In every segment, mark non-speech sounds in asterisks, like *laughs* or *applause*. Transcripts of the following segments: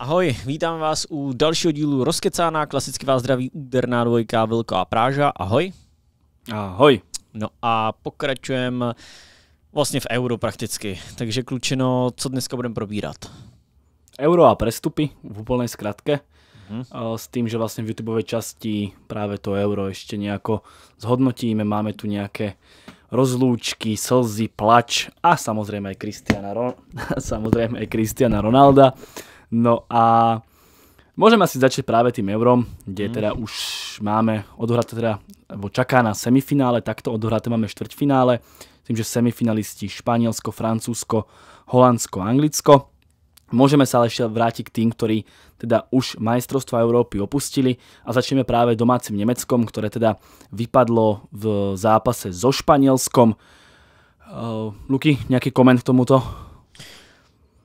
Ahoj, vítám vás u dalšího dílu Rozkecána, klasicky vás zdraví úderná dvojka Vilko a Práža, ahoj. Ahoj. No a pokračujeme vlastně v euro prakticky, takže klučeno, co dneska budeme probírat? Euro a prestupy v úplné skratke, hmm s tím, že vlastně v YouTube časti právě to euro ještě nějako zhodnotíme, máme tu nějaké rozlúčky, slzy, plač a samozřejmě i Kristiana, Ro- *laughs* Ronalda. No a môžeme asi začať práve tým eurom, kde mm. teda už máme odohraté teda, alebo čaká na semifinále, takto odohraté máme štvrťfinále, tým, že semifinalisti Španielsko, Francúzsko, Holandsko, Anglicko. Môžeme sa ale ešte vrátiť k tým, ktorí teda už majstrovstva Európy opustili a začneme práve domácim Nemeckom, ktoré teda vypadlo v zápase so Španielskom. Uh, Luky, nejaký koment k tomuto?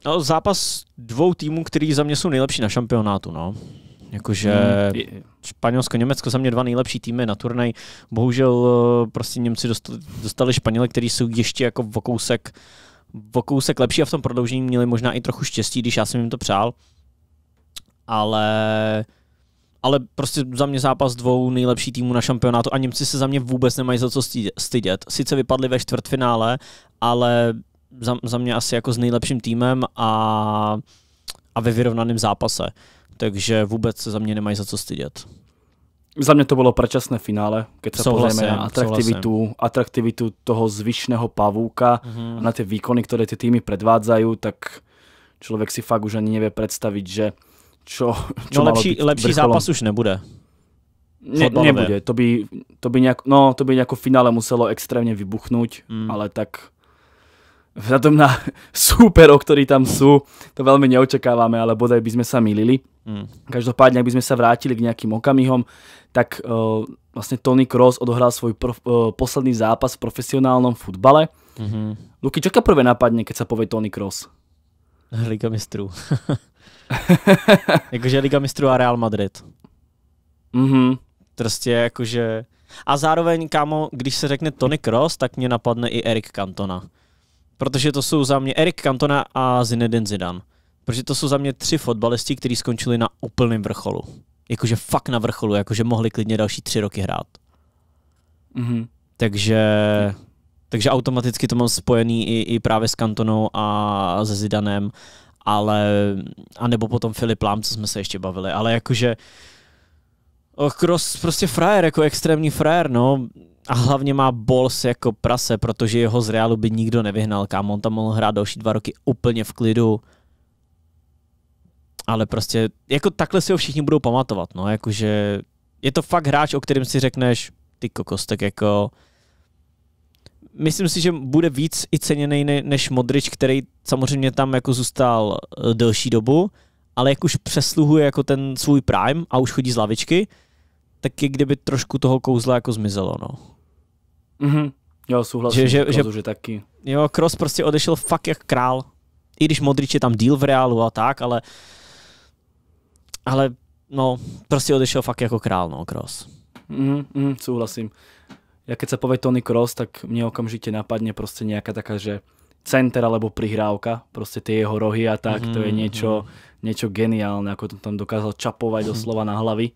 No, zápas dvou týmů, který za mě jsou nejlepší na šampionátu, no. Jakože hmm. Španělsko, Německo za mě dva nejlepší týmy na turnaj. Bohužel eh, prostě Němci dostali Španěle, kteří jsou ještě jako v kousek, v kousek lepší a v tom prodloužení měli možná i trochu štěstí, když já jsem jim to přál. Ale ale prostě za mě zápas dvou nejlepší týmů na šampionátu a Němci se za mě vůbec nemají za co stydět. Sice vypadli ve čtvrtfinále, ale za, za mě asi jako s nejlepším týmem a, a ve vyrovnaném zápase. Takže vůbec se za mě nemají za co stydět. Za mě to bylo predčasné finále, keď se pozrieme na atraktivitu, atraktivitu toho zvyšného pavúka mm-hmm. a na ty výkony, které ty týmy predvádzajú, tak člověk si fakt už ani nevie představit, že čo, no, čo no, lepší, lepší zápas už nebude. Ne, nebude, to by, to by nějak no, to by nějakou finále muselo extrémně vybuchnout, mm. ale tak vzhľadom na *laughs* o ktorí tam sú, to veľmi neočakávame, ale bodaj by sme sa milili. Mm. Každopádne, ak by sme sa vrátili k nejakým okamihom, tak uh, vlastne Tony Cross odohral svoj prof, uh, eh, posledný zápas v profesionálnom futbale. Mm-hmm. Luky, čo ťa prvé napadne, keď sa povie Tony Cross? Liga mistrů. *laughs* jakože Liga mistrů a Real Madrid. Mm-hmm. Prostě jakože... A zároveň, kámo, když se řekne Tony Cross, tak mě napadne i Erik Cantona Protože to jsou za mě Erik Cantona a Zinedine Zidane. Protože to jsou za mě tři fotbalisti, kteří skončili na úplném vrcholu. Jakože fakt na vrcholu, jakože mohli klidně další tři roky hrát. Mm-hmm. Takže, takže automaticky to mám spojený i, i právě s Kantonou a se Zidanem, ale, a nebo potom Filip Lám, co jsme se ještě bavili, ale jakože, cross, prostě frajer, jako extrémní frajer, no. A hlavně má bols jako prase, protože jeho z Realu by nikdo nevyhnal, kam on tam mohl hrát další dva roky úplně v klidu. Ale prostě, jako takhle si ho všichni budou pamatovat, no, jakože je to fakt hráč, o kterém si řekneš, ty kokos, tak jako myslím si, že bude víc i ceněný než Modrič, který samozřejmě tam jako zůstal eh, delší dobu, ale jak už přesluhuje jako ten svůj prime a už chodí z lavičky, tak je kdyby trošku toho kouzla jako zmizelo, no. Mhm. Jo, souhlasím, že, že, že, že taky. Jo, Kroos prostě odešel fakt jak král. I když Modrič je tam díl v Reálu a tak, ale ale no, prostě odešel fakt jako král, no, Kroos. Mhm, mhm, souhlasím. Ja keď sa povie Tony Cross, tak mne okamžite napadne prostě nejaká taká, že center alebo prihrávka, prostě ty jeho rohy a tak, mm, -hmm. to je mhm, niečo, mhm. niečo geniálne, ako to tam dokázal čapovať doslova na hlavy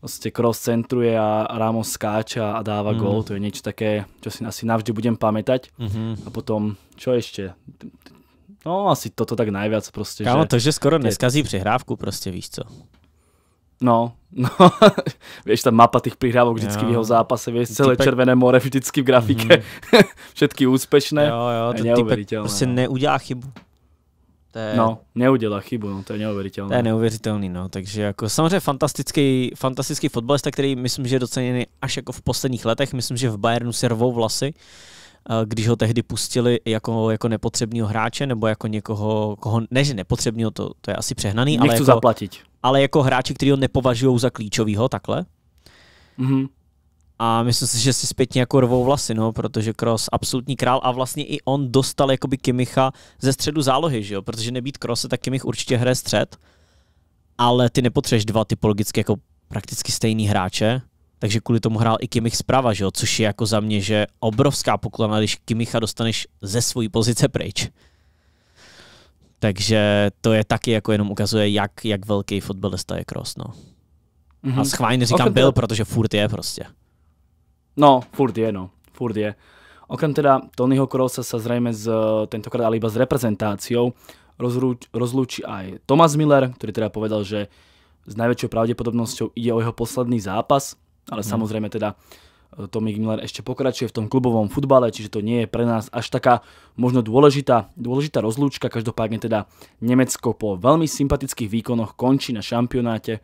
vlastne prostě cross centruje a Ramos skáča a dáva mm. gól. To je niečo také, čo si asi navždy budem pamätať. Mm-hmm. A potom, čo ešte? No, asi toto tak najviac proste. Kámo, že... to, že skoro neskazí přehrávku prostě, víš co? No, no, *laughs* vieš, tá mapa tých prihrávok vždycky jo. v jeho zápase, vieš, celé typek... Červené more vždycky v grafike, mm. *laughs* všetky úspešné. Jo, jo, to neuveriteľné. prostě no. neudělá chybu. To je, no, neudělá chybu, no, to je neuvěřitelné. To je neuvěřitelný, no, takže jako samozřejmě fantastický, fantastický fotbalista, který myslím, že je doceněný až jako v posledních letech, myslím, že v Bayernu se rvou vlasy, eh, když ho tehdy pustili jako, jako nepotřebního hráče, nebo jako někoho, koho, ne že nepotřebního, to, to je asi přehnaný, Nechci ale jako, zaplatit. ale jako hráči, který ho nepovažují za klíčovýho, takhle. Mm-hmm a myslím si, že si zpětně jako rvou vlasy, no, protože Cross absolutní král a vlastně i on dostal jakoby Kimicha ze středu zálohy, že jo, protože nebýt Krose, tak Kimich určitě hraje střed, ale ty nepotřebuješ dva typologicky jako prakticky stejný hráče, takže kvůli tomu hrál i Kimich zprava, že jo, což je jako za mě, že obrovská poklona, když Kimicha dostaneš ze své pozice pryč. Takže to je taky jako jenom ukazuje, jak, jak velký fotbalista je Kroos, no. Mm-hmm. A mhm. schválně říkám okay, byl, protože furt je prostě. No, furt je, no. Furt je. Okrem teda Tonyho Krosa sa zrejme z, tentokrát ale iba s reprezentáciou rozlúči aj Thomas Miller, ktorý teda povedal, že s najväčšou pravdepodobnosťou ide o jeho posledný zápas, ale hmm. samozrejme teda eh, Tomik Miller ešte pokračuje v tom klubovom futbale, čiže to nie je pre nás až taká možno dôležitá, dôležitá rozlúčka. Každopádne teda Nemecko po veľmi sympatických výkonoch končí na šampionáte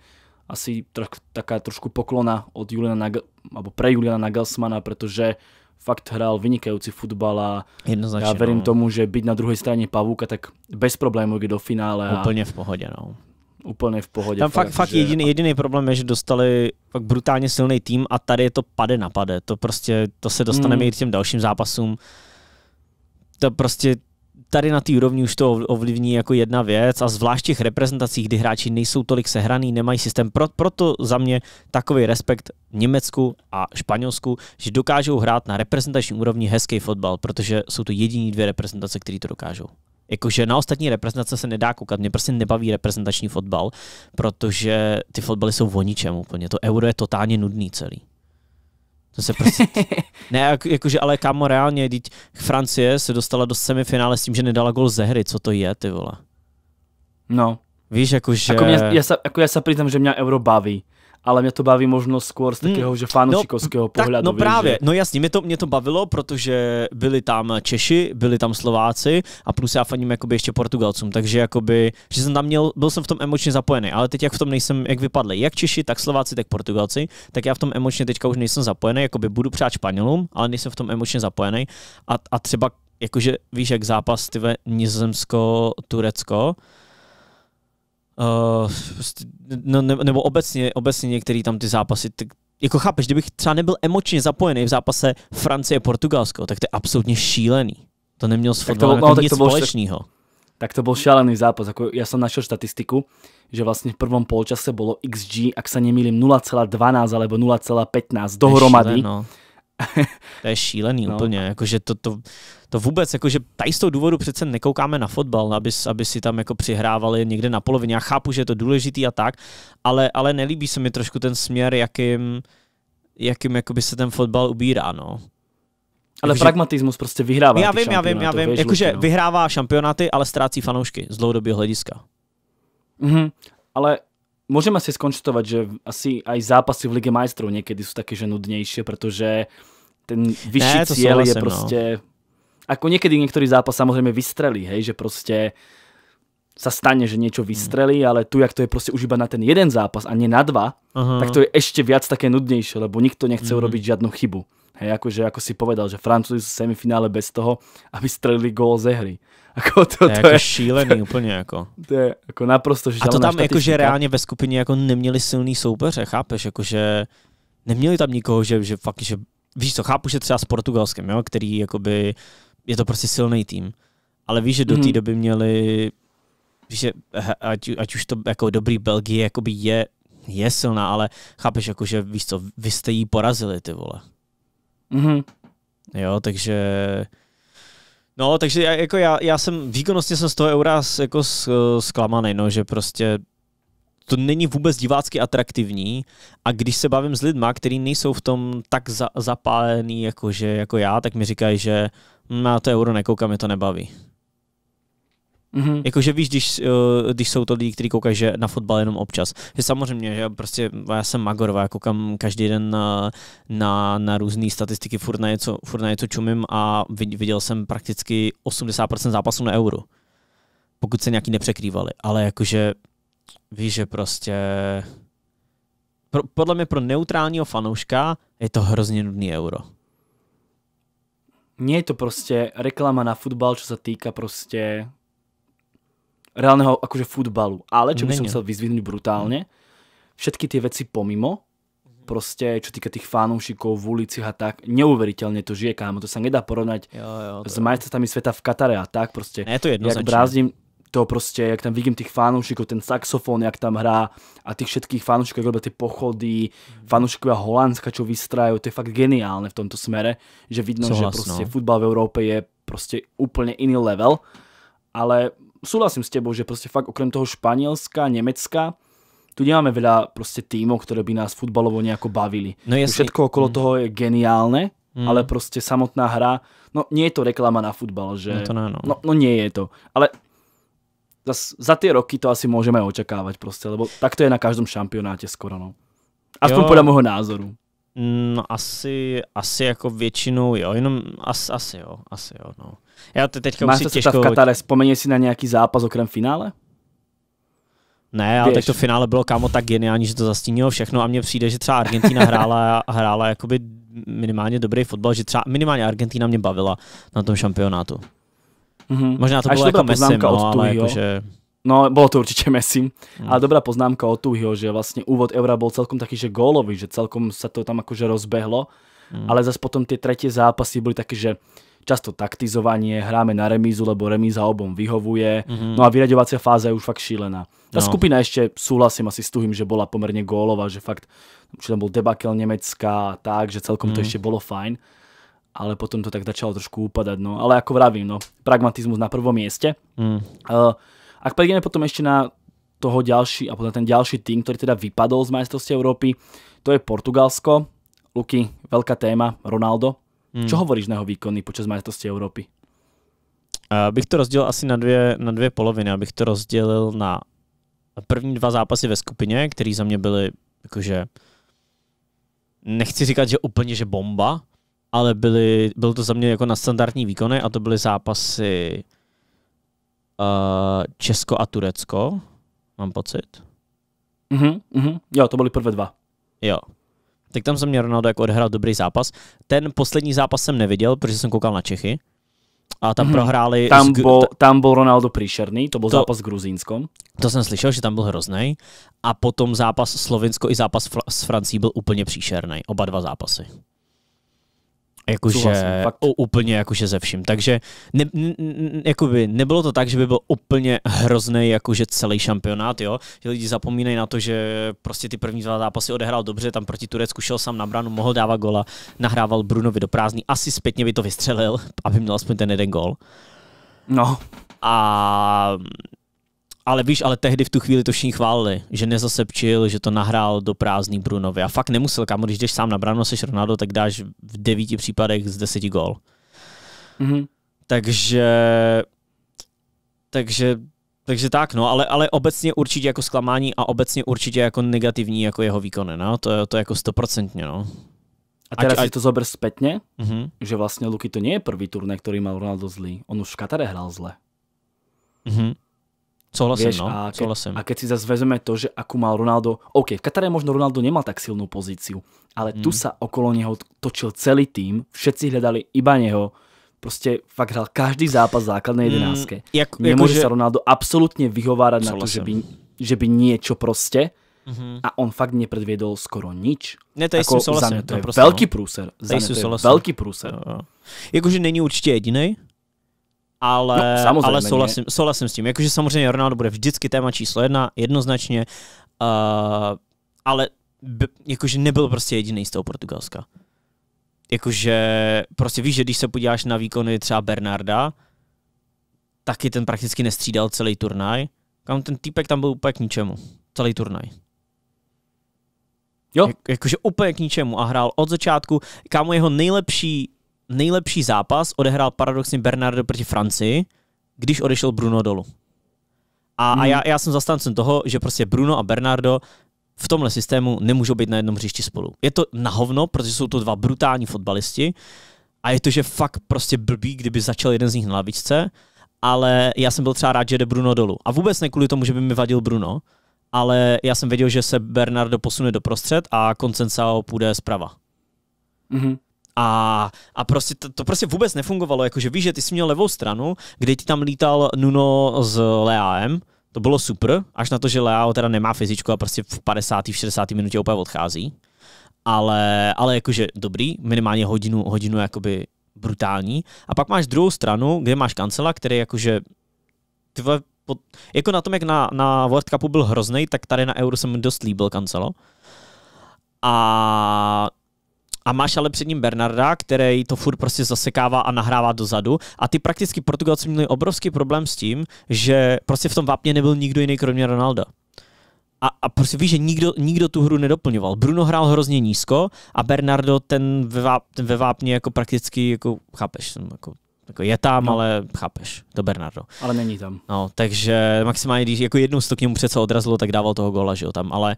asi trak, taká trošku poklona od Juliana Nagel, alebo pre Juliana Nagelsmana, pretože fakt hral vynikajúci futbal a ja verím no. tomu, že byť na druhej strane Pavúka, tak bez problémů je do finále. A... v pohodě, no úplně v pohodě. Tam fakt, fakt že... jediný, jediný problém je, že dostali fakt brutálně silný tým a tady je to pade na pade. To prostě, to se dostaneme mm. i k těm dalším zápasům. To prostě tady na té úrovni už to ovlivní jako jedna věc a zvlášť těch reprezentacích, kdy hráči nejsou tolik sehraný, nemají systém. Pro, proto za mě takový respekt Německu a Španělsku, že dokážou hrát na reprezentační úrovni hezký fotbal, protože jsou to jediní dvě reprezentace, které to dokážou. Jakože na ostatní reprezentace se nedá koukat, mě prostě nebaví reprezentační fotbal, protože ty fotbaly jsou o ničem úplně. To euro je totálně nudný celý. To se prostě... *laughs* ne, jak, jakože, ale kámo, reálně, teď Francie se dostala do semifinále s tím, že nedala gol ze hry, co to je, ty vole. No. Víš, jakože... Jako, mě, já se, jako já se přiznám, že mě euro baví ale mě to baví možno skôr z hmm. takého, mm, že fanušikovského no, pohledu. Tak, no právě, že... no jasně, mě to, mě to bavilo, protože byli tam Češi, byli tam Slováci a plus já faním jakoby ještě Portugalcům, takže jakoby, že jsem tam měl, byl jsem v tom emočně zapojený, ale teď jak v tom nejsem, jak vypadli jak Češi, tak Slováci, tak Portugalci, tak já v tom emočně teďka už nejsem zapojený, jakoby budu přát Španělům, ale nejsem v tom emočně zapojený a, a třeba jakože víš, jak zápas, tyve, Nizozemsko, Turecko, Uh, no, ne, nebo obecně, obecně některý tam ty zápasy, tak jako chápeš, kdybych třeba nebyl emočně zapojený v zápase Francie-Portugalsko, tak to je absolutně šílený. To nemělo s fotbalem jako no, nic společného. Tak to byl šálený zápas. Jako, já jsem našel statistiku, že vlastně v prvom polčase bylo XG, ak se nemýlím, 0,12 alebo 0,15 dohromady. Šíle, no. *laughs* to je šílený no. úplně, jakože to, to, to vůbec, jakože tady z toho důvodu přece nekoukáme na fotbal, aby, aby si tam jako přihrávali někde na polovině. Já chápu, že je to důležitý a tak, ale, ale nelíbí se mi trošku ten směr, jakým, jakým jakoby se ten fotbal ubírá, no. Ale jakože, pragmatismus prostě vyhrává. Já vím, já vím, já vím. Jakože no. vyhrává šampionáty, ale ztrácí fanoušky z dlouhodobého hlediska. Mm-hmm. ale môžem asi skonštovať, že asi aj zápasy v Lige majstrov niekedy sú také, že nudnejšie, pretože ten vyšší ne, cieľ je proste... No. Prostě- Ako niekedy niektorý zápas samozrejme vystrelí, hej, že proste sa stane, že niečo hmm. vystrelí, ale tu, jak to je proste už iba na ten jeden zápas a nie na dva, -huh. tak to je ešte viac také nudnejšie, lebo nikto nechce mm. urobiť žiadnu chybu. Hej, akože ako si povedal, že Francúzi sú v semifinále bez toho, aby strelili gól ze hry. *laughs* Ako to, to, je, to jako je šílený úplně jako. To je jako naprosto A to tam jakože reálně ve skupine ako neměli silný soupeře, chápeš, jakože neměli tam nikoho, že, že fakt, že víš co, chápu, že třeba s Portugalskem, jo, který jakoby je to prostě silný tým, ale víš, že do té mhm. doby měli víš, že ať, ať, už to jako dobrý Belgie jakoby je, je silná, ale chápeš, jakože víš co, vy jste jí porazili, ty vole. Mm-hmm. Jo, takže... No, takže já, jako já, já jsem výkonnostně jsem z toho eura jako zklamaný, no, že prostě to není vůbec divácky atraktivní a když se bavím s lidma, kteří nejsou v tom tak za, zapálený jako, že, jako já, tak mi říkají, že mm, na to euro nekoukám, mi to nebaví. Mm-hmm. Jakože víš, když, eh, když jsou to lidi, kteří koukají že na fotbal jenom občas. Že samozřejmě, že prostě já jsem Magorová, já koukám každý den na, na, na různé statistiky, furt na, něco, furt na něco čumím a viděl jsem prakticky 80% zápasů na euro. Pokud se nějaký nepřekrývali. Ale jakože víš, že prostě pro, podle mě pro neutrálního fanouška je to hrozně nudný euro. Nie je to prostě reklama na futbal, čo sa týka prostě reálneho akože futbalu. Ale čo by som chcel vyzvihnúť brutálne, všetky tie veci pomimo, proste, čo týka tých fanúšikov v ulici a tak, neuveriteľne to žije, kámo, to sa nedá porovnať jo, jo, s majestatami sveta v Katare a tak, proste, Je to jak brázdim to proste, jak tam vidím tých fanúšikov, ten saxofón, jak tam hrá a tých všetkých fanúšikov, jak robia tie pochody, fanúšikovia Holandska, čo vystrajú, to je fakt geniálne v tomto smere, že vidno, že proste no. futbal v Európe je proste úplne iný level, ale súhlasím s tebou, že proste fakt okrem toho Španielska, Nemecka, tu nemáme veľa proste tímov, ktoré by nás futbalovo nejako bavili. No jasný. Všetko okolo mm. toho je geniálne, mm. ale proste samotná hra, no nie je to reklama na futbal, že... No, to ne, no. No, no nie je to. Ale zas, za ty roky to asi můžeme očekávat prostě, lebo tak to je na každém šampionáte skoro, no. Aspoň podle mého názoru. No asi, asi jako většinou jo, jenom as, asi jo, asi jo, no. Já te teďka Máš to těžko... v Katare, vzpomeně si na nějaký zápas okrem finále? Ne, ale tak teď to finále bylo kámo tak geniální, že to zastínilo všechno a mně přijde, že třeba Argentina hrála, *laughs* hrála jakoby minimálně dobrý fotbal, že třeba minimálně Argentina mě bavila na tom šampionátu. Mm-hmm. Možná to bylo to jako Messi, no, ale jakože... No, bolo to určite Messi. Mm. Ale dobrá poznámka od Tuhyho, že vlastne úvod Eura bol celkom taký, že gólový, že celkom sa to tam akože rozbehlo. Mm. Ale zase potom tie tretie zápasy boli také, že často taktizovanie, hráme na remízu, lebo remíza obom vyhovuje. Mm-hmm. No a vyraďovacia fáza je už fakt šílená. Tá no. skupina ešte, súhlasím asi s Tuhým, že bola pomerne gólová, že fakt, či tam bol debakel Nemecka a tak, že celkom mm. to mhm. ešte bolo fajn. Ale potom to tak začalo trošku upadať. No. Ale ako vravím, no, pragmatizmus na prvom mieste. Mm. Uh, ak prejdeme potom ešte na toho ďalší, a potom ten ďalší tým, ktorý teda vypadol z majstrovstiev Európy, to je Portugalsko. Luky, veľká téma, Ronaldo. Hmm. Čo hovoríš na jeho výkony počas majstrovství Európy? Uh, bych to rozdělil asi na dvě, na dvě poloviny. Abych to rozdělil na první dva zápasy ve skupině, které za mě byly jakože nechci říkat, že úplně, že bomba, ale byly, byl to za mě jako na standardní výkony a to byly zápasy Eh, Česko a Turecko, mám pocit. mm-hmm. Jo, to byly prvé dva. Jo. Tak tam jsem měl Ronaldo jako odehrál dobrý zápas. Ten poslední zápas jsem neviděl, protože jsem koukal na Čechy. A tam mm-hmm. prohráli... Tam, z... bol, tam byl Ronaldo příšerný, to byl to, zápas s Gruzínskom. To jsem slyšel, že tam byl hrozný. A potom zápas Slovinsko i zápas fl- s Francí byl úplně příšerný. Oba dva zápasy. Jakože úplně jakože ze vším. Takže ne, n, n, jakoby nebylo to tak, že by byl úplně hrozný jakože celý šampionát, jo? Že lidi zapomínají na to, že prostě ty první dva zápasy odehrál dobře, tam proti Turecku šel sám na branu, mohl dávat gola, nahrával Brunovi do prázdný, asi zpětně by to vystřelil, aby měl aspoň ten jeden gol. No. A ale víš, ale tehdy v tu chvíli to všichni chválili, že nezasepčil, že to nahrál do prázdný Brunovi. A fakt nemusel, kam když jdeš sám na bránu, seš Ronaldo, tak dáš v devíti případech z deseti gol. Mm-hmm. Takže, takže, takže tak, no, ale, ale obecně určitě jako zklamání a obecně určitě jako negativní jako jeho výkony, no, to, to jako stoprocentně, no. A teraz ať, si to zober zpětně, uh-huh. že vlastně Luky to nie je turné, který mal Ronaldo zlý. On už v Katare hrál zle. Uh-huh. Souhlasím, vieš, no, a, když souhlasím. a keď si zase vezeme to, že akú mal Ronaldo, OK, v Katare možno Ronaldo nemal tak silnú pozíciu, ale mm. tu sa okolo neho točil celý tým, všetci hledali iba neho, prostě fakt hrál každý zápas základné jedenáctky. Mm, jak, Nemůže jako, že... se Ronaldo absolutně vyhovárat Souhlasím. na to, že by, že by něco prostě mm-hmm. a on fakt nepredviedol skoro nič. Ne, to je souhlasím. to je naprosto, velký průser. Za mě to je no. velký průser. Jakože není určitě jediný, ale, no, ale souhlasím, souhlasím s tím. Jakože samozřejmě Ronaldo bude vždycky téma číslo jedna, jednoznačně, uh, ale b- jakože nebyl prostě jediný z toho Portugalska. Jakože prostě víš, že když se podíváš na výkony třeba Bernarda, taky ten prakticky nestřídal celý turnaj. Kam ten týpek tam byl úplně k ničemu. Celý turnaj. Jo. Jak, jakože úplně k ničemu a hrál od začátku. Kámo jeho nejlepší nejlepší zápas odehrál paradoxně Bernardo proti Francii, když odešel Bruno dolu. A, hmm. a já, já jsem zastáncem toho, že prostě Bruno a Bernardo v tomhle systému nemůžou být na jednom hřišti spolu. Je to na hovno, protože jsou to dva brutální fotbalisti a je to, že fakt prostě blbý, kdyby začal jeden z nich na lavičce, ale já jsem byl třeba rád, že jde Bruno dolů. A vůbec ne kvůli tomu, že by mi vadil Bruno, ale já jsem věděl, že se Bernardo posune do prostřed a Koncensao půjde zprava. Mm-hmm. A, a prostě to, to prostě vůbec nefungovalo, jakože víš, že ty jsi měl levou stranu, kde ti tam lítal Nuno s Leaem, to bylo super, až na to, že Leao teda nemá fyzičku a prostě v 50. v 60. minutě úplně odchází. Ale, ale jakože dobrý, minimálně hodinu, hodinu jakoby brutální. A pak máš druhou stranu, kde máš kancela, který jakože ty vole, pod, jako na tom, jak na, na World Cupu byl hrozný, tak tady na Euro se mi dost líbil kancelo. A a máš ale před ním Bernarda, který to furt prostě zasekává a nahrává dozadu a ty prakticky Portugalci měli obrovský problém s tím, že prostě v tom vápně nebyl nikdo jiný kromě Ronalda. A, a prostě víš, že nikdo, nikdo tu hru nedoplňoval. Bruno hrál hrozně nízko a Bernardo ten ve, váp, ten ve vápně jako prakticky, jako chápeš, jako jako je tam, no. ale chápeš, to Bernardo. Ale není tam. No, takže maximálně, když jako jednou se to k němu přece odrazilo, tak dával toho gola, že jo, tam, ale,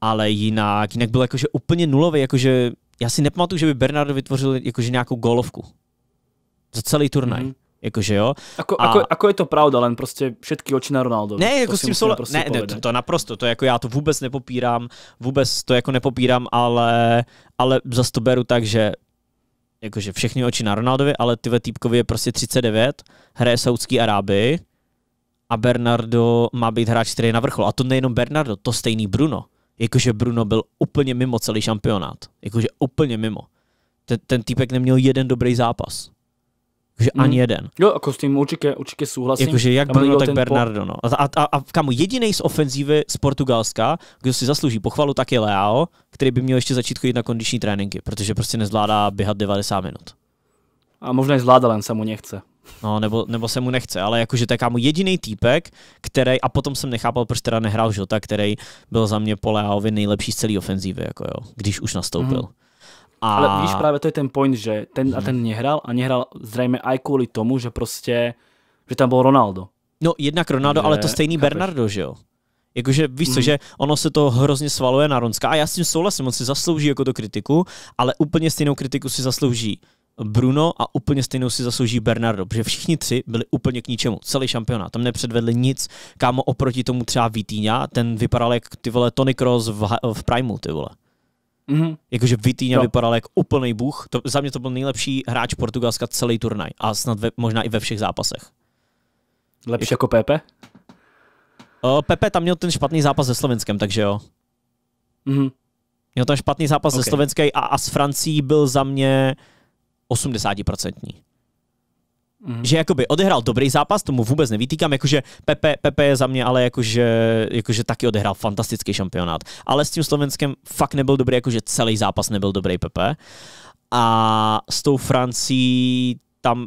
ale jinak, jinak byl jakože úplně nulový, jakože já si nepamatuju, že by Bernardo vytvořil jakože nějakou golovku za celý turnaj. Mm-hmm. Jakože jo. Ako, a... ako, ako, je to pravda, len prostě všetky oči na Ronaldo. Ne, jako s tím solo... prostě ne, ne, to, to, naprosto, to jako já to vůbec nepopírám, vůbec to jako nepopírám, ale, ale za to beru tak, že jakože všechny oči na Ronaldovi, ale tyhle týpkovi je prostě 39, hraje Saudský Aráby a Bernardo má být hráč, který je na vrchol. A to nejenom Bernardo, to stejný Bruno jakože Bruno byl úplně mimo celý šampionát. Jakože úplně mimo. Ten, ten týpek neměl jeden dobrý zápas. Jakože ani mm. jeden. Jo, jako s tím určitě, určitě souhlasím. Jakože jak Bruno, tak Bernardo. No. A, a, a kamu jediný z ofenzívy z Portugalska, kdo si zaslouží pochvalu, tak je Leao, který by měl ještě začít chodit na kondiční tréninky, protože prostě nezvládá běhat 90 minut. A možná i zvládá, jen se mu nechce. No, nebo, nebo se mu nechce, ale jakože to je kámo jediný týpek, který, a potom jsem nechápal, proč teda nehrál Žota, který byl za mě po Leaovi nejlepší z celé ofenzívy, jako jo, když už nastoupil. Mm. A... Ale víš, právě to je ten point, že ten a mhm. ten nehrál a nehrál zřejmě aj kvůli tomu, že prostě, že tam byl Ronaldo. No, jednak Ronaldo, že... ale to stejný chápeš. Bernardo, že jo? Jakože víš co, mhm. že ono se to hrozně svaluje na Ronska a já s tím souhlasím, on si zaslouží jako to kritiku, ale úplně stejnou kritiku si zaslouží Bruno a úplně stejnou si zaslouží Bernardo, protože všichni tři byli úplně k ničemu, celý šampionát, tam nepředvedli nic, kámo oproti tomu třeba Vitíňa, ten vypadal jak ty vole Tony Cross v, v Primu, ty vole. Mm-hmm. Jakože Vitíňa no. vypadal jak úplný bůh, to, za mě to byl nejlepší hráč Portugalska celý turnaj a snad ve, možná i ve všech zápasech. Lepší jako, jako Pepe? O, eh, Pepe tam měl ten špatný zápas se Slovenskem, takže jo. Mm-hmm. Měl tam špatný zápas okay. se Slovenskem a, a s Francií byl za mě 80%. Mm. Že jakoby odehrál dobrý zápas, tomu vůbec nevytýkám, jakože Pepe, Pepe je za mě, ale jakože, jakože taky odehrál fantastický šampionát. Ale s tím Slovenskem fakt nebyl dobrý, jakože celý zápas nebyl dobrý Pepe. A s tou Francí tam,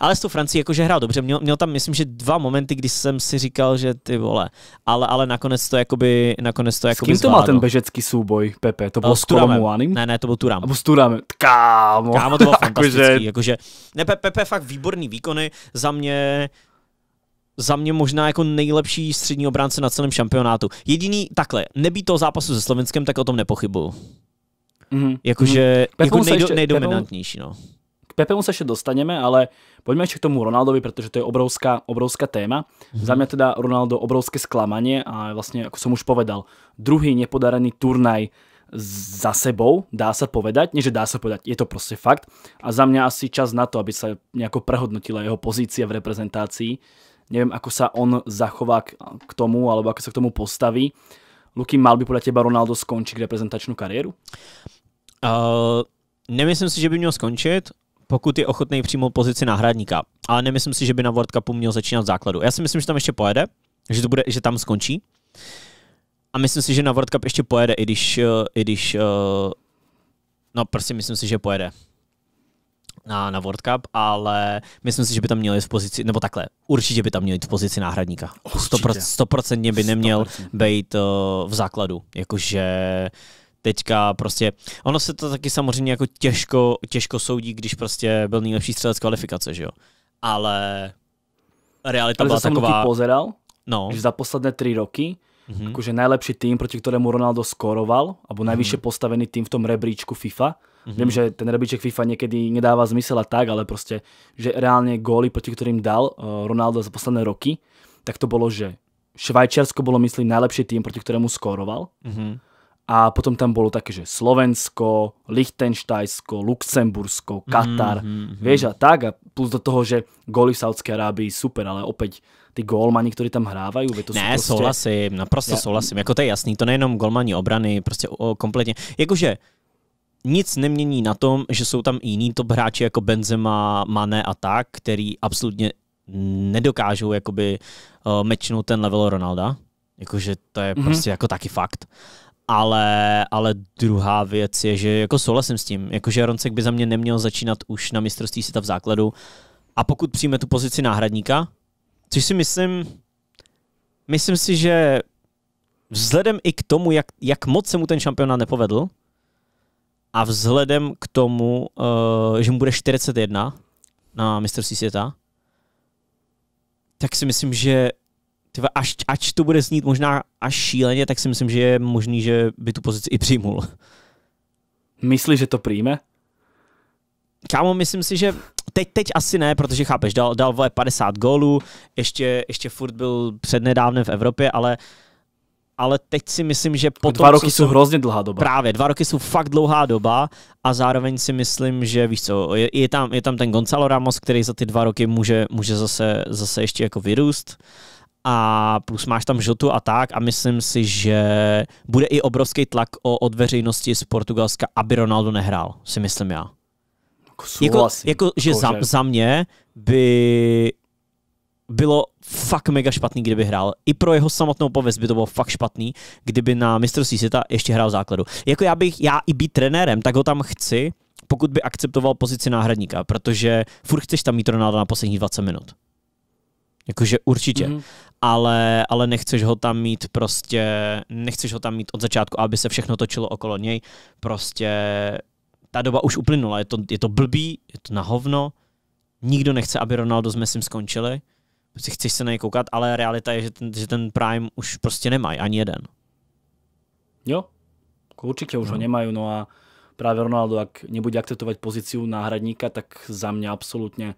ale s tou Francií jakože hrál dobře, měl, měl tam myslím, že dva momenty, kdy jsem si říkal, že ty vole, ale, ale nakonec to jakoby, nakonec to jakoby S kým to má ten bežecký souboj, Pepe? To eh, bylo s Kolomuanem? Ne, ne, to byl Turam. Nebo s Turamem, kámo. Kámo, to bylo *laughs* fantastický, jakože, ne, Pepe, Pepe fakt výborný výkony, za mě za mě možná jako nejlepší střední obránce na celém šampionátu. Jediný, takhle, nebýt toho zápasu se Slovenskem, tak o tom nepochybuju. Mm-hmm. Jakože mm-hmm. jako nejdo, ještě, nejdominantnější, no k Pepemu se ještě dostaneme, ale pojďme ještě k tomu Ronaldovi, protože to je obrovská, obrovská téma. Mm. Za mě teda Ronaldo obrovské sklamanie a vlastně, jako som už povedal, druhý nepodarený turnaj za sebou, dá se povedať, nie že dá se povedať, je to prostě fakt a za mě asi čas na to, aby se nějako prehodnotila jeho pozícia v reprezentácii. Nevím, ako sa on zachová k tomu, alebo ako sa k tomu postaví. Luky, mal by podle teba Ronaldo skončit reprezentačnú kariéru? Uh, nemyslím si, že by měl skončit pokud je ochotný přijmout pozici náhradníka. Ale nemyslím si, že by na World Cupu měl začínat v základu. Já si myslím, že tam ještě pojede, že, to bude, že tam skončí. A myslím si, že na World Cup ještě pojede, i když, eh, i když eh, no prostě myslím si, že pojede na, na World Cup, ale myslím si, že by tam měl jít v pozici, nebo takhle, určitě by tam měl jít v pozici náhradníka. Stoprocentně by neměl 100%. být uh, v základu, jakože teďka prostě, ono se to taky samozřejmě jako těžko, těžko soudí, když prostě byl nejlepší střelec kvalifikace, že jo. Ale realita Ale byla taková... pozeral, no. že za posledné tři roky mm-hmm. jakože nejlepší tým, proti kterému Ronaldo skoroval, alebo nejvyšší mm-hmm. postavený tým v tom rebríčku FIFA. Mm-hmm. Viem, že ten rebríček FIFA niekedy nedáva zmysel a tak, ale prostě, že reálne góly, proti ktorým dal eh, Ronaldo za posledné roky, tak to bolo, že Švajčiarsko bolo, myslím, najlepší tým, proti ktorému skoroval. Mm-hmm a potom tam bolo také, že Slovensko, Lichtenštajsko, Luxembursko, Katar, mm-hmm. vieš a tak a plus do toho, že góly v Saudskej Arábii super, ale opäť ty golmani, ktorí tam hrávajú, to Ne, prostě... souhlasím, naprosto ja. souhlasím, jako to je jasný, to nejenom golmani obrany, prostě o, kompletně, jakože nic nemění na tom, že jsou tam jiní top hráči jako Benzema, Mane a tak, který absolutně nedokážou jakoby uh, eh, mečnout ten level Ronalda. Jakože to je mm-hmm. prostě jako taky fakt. Ale, ale druhá věc je, že jako souhlasím s tím, jako že Roncek by za mě neměl začínat už na mistrovství světa v základu a pokud přijme tu pozici náhradníka, což si myslím, myslím si, že vzhledem i k tomu, jak, jak moc se mu ten šampionát nepovedl a vzhledem k tomu, uh, že mu bude 41 na mistrovství světa, tak si myslím, že tyva, až, až to bude snít možná až šíleně, tak si myslím, že je možný, že by tu pozici i přijmul. Myslíš, že to přijme? Kámo, myslím si, že teď, teď asi ne, protože chápeš, dal, dal 50 gólů, ještě, ještě furt byl přednedávnem v Evropě, ale ale teď si myslím, že potom... Dva roky jsou hrozně dlouhá doba. Právě, dva roky jsou fakt dlouhá doba a zároveň si myslím, že víš co, je, je, tam, je tam ten Gonzalo Ramos, který za ty dva roky může, může zase, zase ještě jako vyrůst. Uh, a plus máš tam žotu a tak a myslím si, že bude i obrovský tlak od veřejnosti z Portugalska, aby Ronaldo nehrál, si myslím já. Jako, jako, jako že za, za mě by bylo fakt mega špatný, kdyby hrál. I pro jeho samotnou pověst by to bylo fakt špatný, kdyby na mistrovství světa ještě hrál v základu. Jako já bych, já i být trenérem, tak ho tam chci, pokud by akceptoval pozici náhradníka, protože furt chceš tam mít Ronaldo na posledních 20 minut. Jakože určitě. Mm-hmm ale, ale nechceš ho tam mít prostě, nechceš ho tam mít od začátku, aby se všechno točilo okolo něj. Prostě ta doba už uplynula, je to, je to blbý, je to na hovno, nikdo nechce, aby Ronaldo s Messim skončili, si prostě chceš se na něj koukat, ale realita je, že ten, že ten Prime už prostě nemají, ani jeden. Jo, určitě už no. ho nemají, no a právě Ronaldo, jak nebude akceptovat pozíciu náhradníka, tak za mě absolutně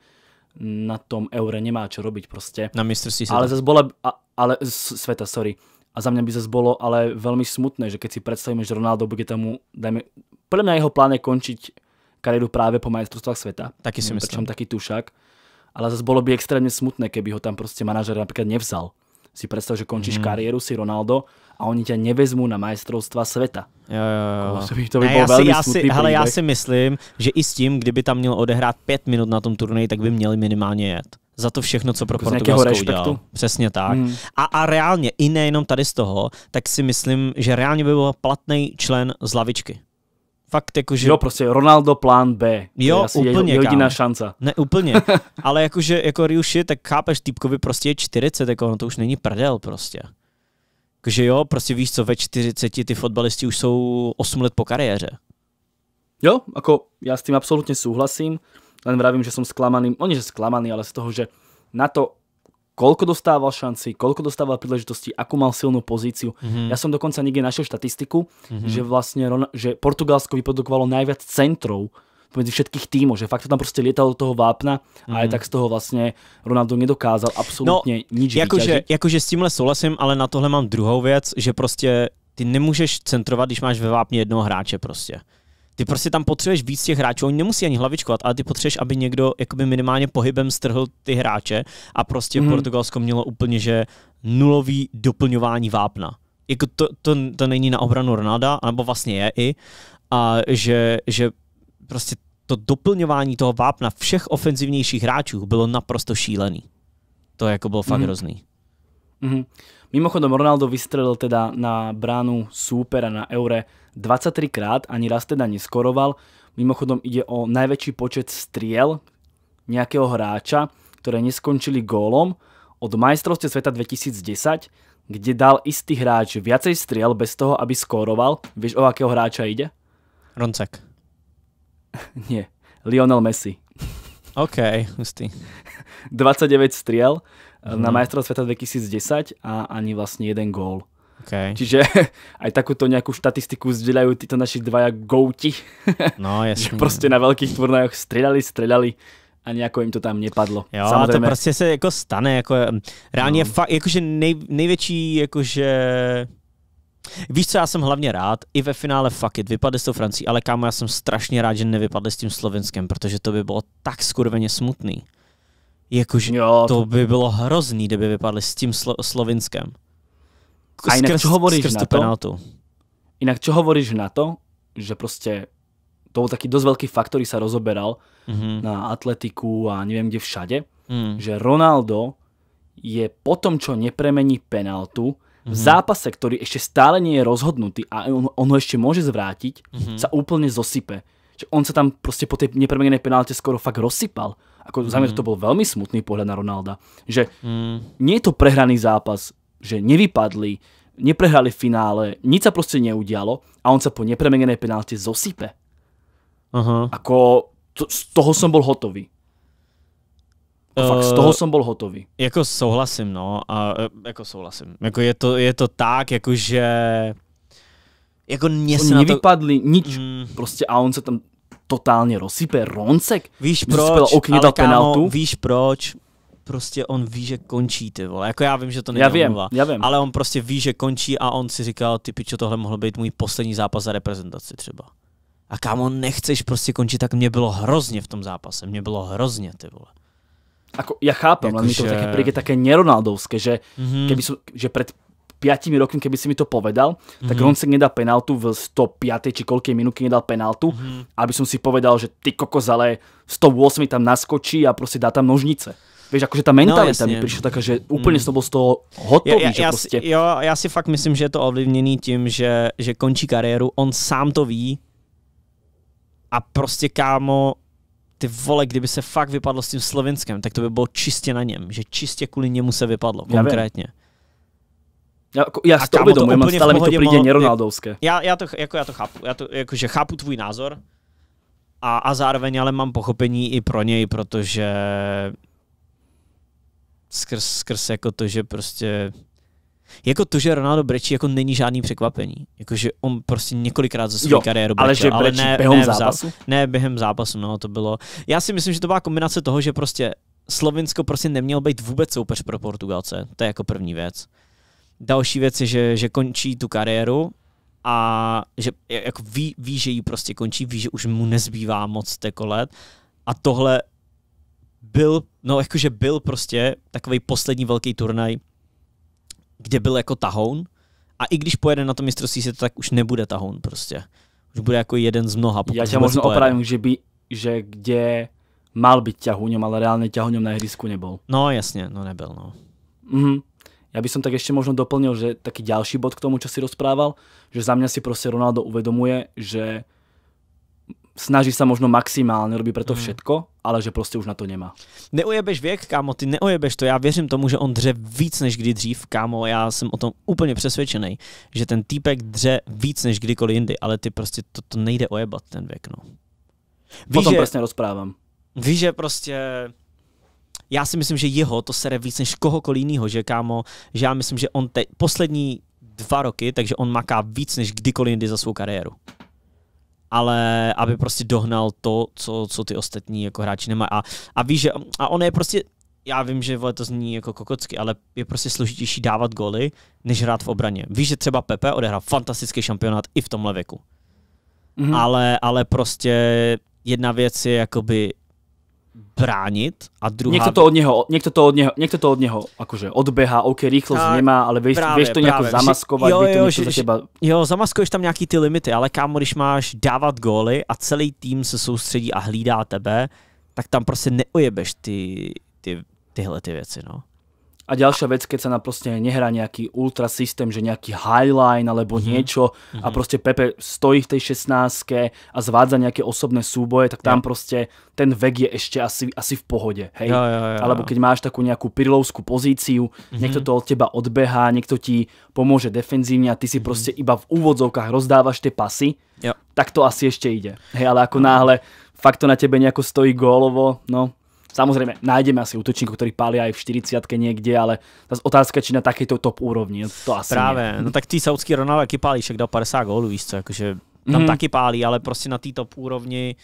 na tom eure nemá čo robiť proste. Na mistrovství sveta. Ale zase bola, ale, sveta, sorry. A za mňa by zase bolo ale veľmi smutné, že keď si predstavíme, že Ronaldo bude tomu, dajme, podľa mňa jeho plán je končiť kariéru práve po majestrstvách sveta. Taký si myslím. mám taký tušak. Ale zase bolo by extrémne smutné, keby ho tam proste manažer napríklad nevzal si predstav, že končíš hmm. kariéru, si Ronaldo a oni ťa nevezmú na majstrovstva světa. Jo, jo, jo. By to by ne, já, si, já, si, hele, já si myslím, že i s tím, kdyby tam měl odehrát pět minut na tom turnaji, tak by měli minimálně jet za to všechno, co pro jako Portugalsko udělal. Přesně tak. Hmm. A, a reálně, i nejenom tady z toho, tak si myslím, že reálně by byl platný člen z lavičky fakt jako, že... Jo, prostě Ronaldo plán B. Jo, je asi úplně, je, jediná šance. Ne, úplně. *laughs* Ale jakože jako Ryuši, tak chápeš, týpkovi prostě je 40, jako ono to už není prdel prostě. Takže jo, prostě víš co, ve 40 ty fotbalisti už jsou 8 let po kariéře. Jo, jako já s tím absolutně souhlasím, len vravím, že jsem sklamaný, oni že sklamaný, ale z toho, že na to, koľko dostával šanci, koľko dostával príležitosti, akú mal silnú pozíciu. Mm-hmm. Ja som dokonca nikde našiel štatistiku, mm-hmm. že vlastne že Portugalsko vyprodukovalo najviac centrov medzi všetkých týmov, že fakt to tam prostě lietalo do toho vápna mm. a je mhm. tak z toho vlastně Ronaldo nedokázal absolutně no, nič jakože, jakože s týmhle souhlasím, ale na tohle mám druhou věc, že prostě ty nemůžeš centrovat, když máš ve vápne jednoho hráče prostě ty prostě tam potřebuješ víc těch hráčů, oni nemusí ani hlavičkovat, ale ty potřebuješ, aby někdo jakoby minimálně pohybem strhl ty hráče a prostě mm. Portugalsko mělo úplně, že nulový doplňování vápna. Jako to, to, to není na obranu Ronalda, nebo vlastně je i, a že, že prostě to doplňování toho vápna všech ofenzivnějších hráčů bylo naprosto šílený. To jako bylo fakt mm. hrozný. Mm-hmm. Mimochodom, Ronaldo vystrelil teda na bránu súpera na Eure 23 krát, ani raz teda neskoroval. Mimochodom ide o najväčší počet striel nejakého hráča, ktoré neskončili gólom od majstrovstve sveta 2010, kde dal istý hráč viacej striel bez toho, aby skóroval. Vieš, o akého hráča ide? Roncek. *laughs* Nie, Lionel Messi. OK, hustý. 29 *laughs* striel mm. na majstrov sveta 2010 a ani vlastne jeden gól. Okay. Čiže *laughs* aj takúto nejakú štatistiku zdieľajú títo naši dvaja gouti. *laughs* No, jasne. proste prostě na velkých turnajoch střídali, střídali a nějako jim to tam nepadlo. Jo, a to prostě se jako stane, jako eh, reálně no. fakt, jakože nej, největší, jakože... Víš co, já jsem hlavně rád, i ve finále fuck it, vypadli s tou Francií, ale kámo, já jsem strašně rád, že nevypadli s tím Slovenskem, protože to by bylo tak skurveně smutný. Jakože to, to by bylo hrozný, kdyby vypadli s tím slo- Slovinskem. Skrz, a jinak skrz, co hovoríš na to? Penaltu. Inak čo hovoríš na to, že prostě to byl taky dost velký fakt, který se rozoberal mm-hmm. na atletiku a nevím kde všade, mm. že Ronaldo je po tom, čo nepremení penaltu, mm-hmm. v mhm. zápase, který ještě stále nie je rozhodnutý a on, on ho ještě může zvrátiť, mm-hmm. sa úplně zosype. Že on se tam prostě po té nepremenené penalte skoro fakt rozsypal. Ako za mňa mhm. to bol veľmi smutný pohľad na Ronalda, že mm. nie je to prehraný zápas, že nevypadli, neprehrali v finále, nič sa proste neudialo a on sa po nepremenenej penálte zosype. Aha. Ako to, z toho som bol hotový. Uh, fakt, z toho jsem eh, byl hotový. Jako souhlasím, no. A, e, jako souhlasím. Jako je to, je to tak, jakože... Jako mě se nevypadli na to... nič, mm. prostě a on se tam totálně rozsype. Roncek? Víš proč, ale kámo, víš proč? prostě on ví, že končí, ty vole. Jako já vím, že to není já vím, omluva, já vím. ale on prostě ví, že končí a on si říkal, ty pičo, tohle mohl být můj poslední zápas za reprezentaci třeba. A kámo, nechceš prostě končit, tak mě bylo hrozně v tom zápase, mě bylo hrozně, ty vole. Ako, ja chápem, jako, že... mi to také príde také neronaldovské, že, mm-hmm. keby som, že pred 5 rokmi, keby si mi to povedal, mm-hmm. tak Roncek mhm. penaltu v 105. či koľkej minúke nedal penaltu, mm-hmm. aby som si povedal, že ty kokos, ale v 108 tam naskočí a prostě dá tam nožnice. Víš, jakože ta no, mentalita no, mi přišla taká, že mhm. úplně mm. toho byl z toho hotový, ja, ja, že prostě... Jo, já si fakt myslím, že je to ovlivněný tím, že, že končí kariéru, on sám to ví a prostě kámo, ty vole, kdyby se fakt vypadlo s tím Slovinskem, tak to by bylo čistě na něm, že čistě kvůli němu se vypadlo, konkrétně. Ja já, jako, já si to uvědomuji, ale stále mi to přijde mohlo, neronaldovské. Já, já, to, jako, já to chápu, já to, jakože chápu tvůj názor a, a zároveň ale mám pochopení i pro něj, protože skrz, skrz jako to, že prostě jako to, že Ronaldo brečí, jako není žádný překvapení. Jakože on prostě několikrát za svou kariéru brečel, ale, že ale ne, během ne, zápasu? ne během zápasu, no to bylo. Já si myslím, že to byla kombinace toho, že prostě Slovinsko prostě nemělo být vůbec soupeř pro Portugalce. To je jako první věc. Další věc je, že, že končí tu kariéru a že jako ví, ví, že ji prostě končí, ví, že už mu nezbývá moc těch jako let a tohle byl, no jakože byl prostě takový poslední velký turnaj, kde byl jako tahoun a i když pojede na to mistrovství to tak už nebude tahoun prostě. Už bude jako jeden z mnoha. Já tě možná opravím, že by, že kde mal být ťahuňom, ale reálně ťahuňom na ihrisku nebyl. No jasně, no nebyl, no. Mhm. Ja by som tak ešte možno doplnil, že taký ďalší bod k tomu, čo si rozprával, že za mňa si proste Ronaldo uvedomuje, že snaží sa možno maximálne, robí preto to mhm. všetko, ale že prostě už na to nemá. Neujebeš věk, kámo, ty neujebeš to. Já věřím tomu, že on dře víc než kdy dřív, kámo. Já jsem o tom úplně přesvědčený, že ten týpek dře víc než kdykoliv jindy, ale ty prostě to, to nejde ojebat ten věk, no. Víš, Potom že, přesně Víš, že prostě já si myslím, že jeho to sere víc než kohokoliv jiného, že kámo, že já myslím, že on teď poslední dva roky, takže on maká víc než kdykoliv jindy za svou kariéru. Ale aby prostě dohnal to, co, co ty ostatní jako hráči nemají. A, a víš, že, a on je prostě, já vím, že vole, to zní jako kokocky, ale je prostě složitější dávat goly, než hrát v obraně. Víš, že třeba Pepe odehrál fantastický šampionát i v tomhle věku. Mm-hmm. Ale, ale prostě jedna věc je jakoby bránit a druhá... Někdo to od něho, někdo to od něho, někdo to od něho akože odběhá, OK, rychlost tak, nemá, ale víš, právě, víš to nějak zamaskovat, jo, jo, to že, za teba... jo, zamaskuješ tam nějaký ty limity, ale kámo, když máš dávat góly a celý tým se soustředí a hlídá tebe, tak tam prostě neojebeš ty, ty, tyhle ty věci, no. A ďalšia vec, keď sa na proste nehrá nejaký ultra systém, že nejaký highline alebo mm-hmm. niečo mm-hmm. a mhm. proste Pepe stojí v tej 16 a zvádza nejaké osobné súboje, tak tam ja. proste ten vek je ešte asi, asi v pohode. Hej? Ja, ja, ja, alebo keď máš takú nejakú pirlovskú pozíciu, mm-hmm. niekto to od teba odbehá, niekto ti pomôže defenzívne a ty si mm-hmm. proste iba v úvodzovkách rozdávaš tie pasy, ja. tak to asi ešte ide. Hej, ale ako mhm. náhle fakt to na tebe nejako stojí gólovo, no Samozrejme, nájdeme asi útočníkov, ktorí pália aj v 40 niekde, ale otázka, či na takejto top úrovni, no, to asi Právě, nie. no tak tí saudský Ronaldo, aký pálí, však dal 50 gólů, víš co, jakože tam mm. taky pálí, ale prostě na té top úrovni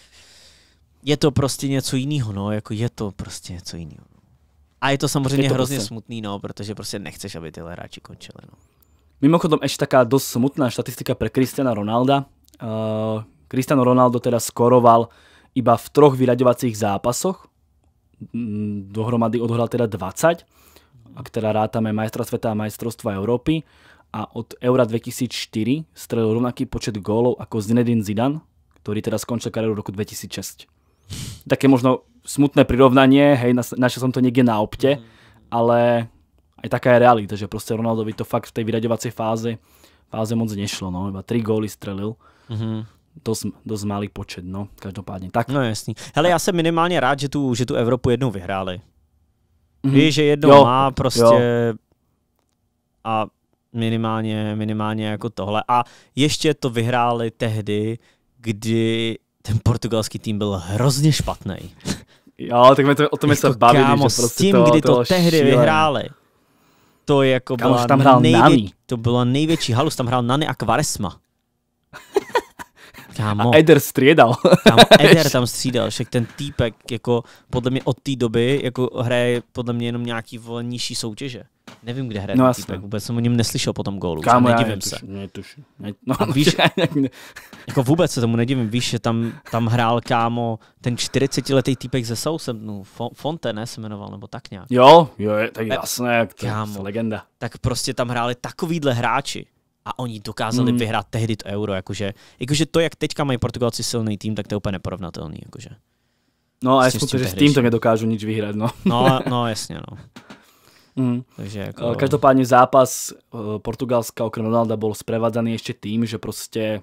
je to prostě něco jiného, no, jako je to prostě něco jiného. A je to samozřejmě je to hrozně prostě... smutný, no, protože prostě nechceš, aby tyhle hráči končili, no. Mimochodom ešte taká dosť smutná štatistika pre Kristiana Ronalda. Uh, Cristiano Ronaldo teda skoroval iba v troch vyraďovacích zápasoch Mm, dohromady odhral teda 20, a ktorá rátame majstra sveta a majstrovstva Európy a od Eura 2004 strelil rovnaký počet gólov ako Zinedine Zidane, ktorý teda skončil kariéru v roku 2006. Také možno smutné prirovnanie, hej, našiel som to niekde na opte, ale aj taká je realita, že proste Ronaldovi to fakt v tej vyraďovacej fáze, fáze moc nešlo, no, iba 3 góly strelil. Mm -hmm dost, dost malý počet, no, každopádně. Tak. No jasný. Hele, já jsem minimálně rád, že tu, že tu Evropu jednou vyhráli. Mm-hmm. Víš, že jednou jo. má prostě jo. a minimálně, minimálně jako tohle. A ještě to vyhráli tehdy, kdy ten portugalský tým byl hrozně špatný. Jo, tak my to, o tom jako se bavili. Kámo, že prostě s tím, to, kdy to, to tehdy šílené. vyhráli, to jako kámo, byla tam hrál Nani. To byla největší halus, tam hrál Nani a Kvaresma. Kámo. A Eder střídal. *laughs* Eder tam střídal, však ten týpek jako podle mě od té doby jako hraje podle mě jenom nějaký nižší soutěže. Nevím, kde hraje no, ten týpek, vůbec jsem o něm neslyšel po tom gólu. Kámo, já nedivím se. No, *laughs* jako vůbec se tomu nedivím, víš, že tam, tam hrál kámo ten 40-letý týpek ze Southamptonu, no, Fonte, ne, se jmenoval, nebo tak nějak. Jo, jo, tak e- jasné, jak to, kámo, legenda. Tak prostě tam hráli takovýhle hráči, a oni dokázali mm. vyhrát tehdy to euro. Jakože, jakože to, jak teďka mají Portugalci silný tým, tak to je úplně neporovnatelný. Jakože. No a jasně, že s tím to nedokážu nic vyhrát. No, no, *laughs* no jasně. No. Mm. Takže jako... Eh, každopádně zápas eh, Portugalska okrem Ronalda byl sprevádzaný ještě tým, že prostě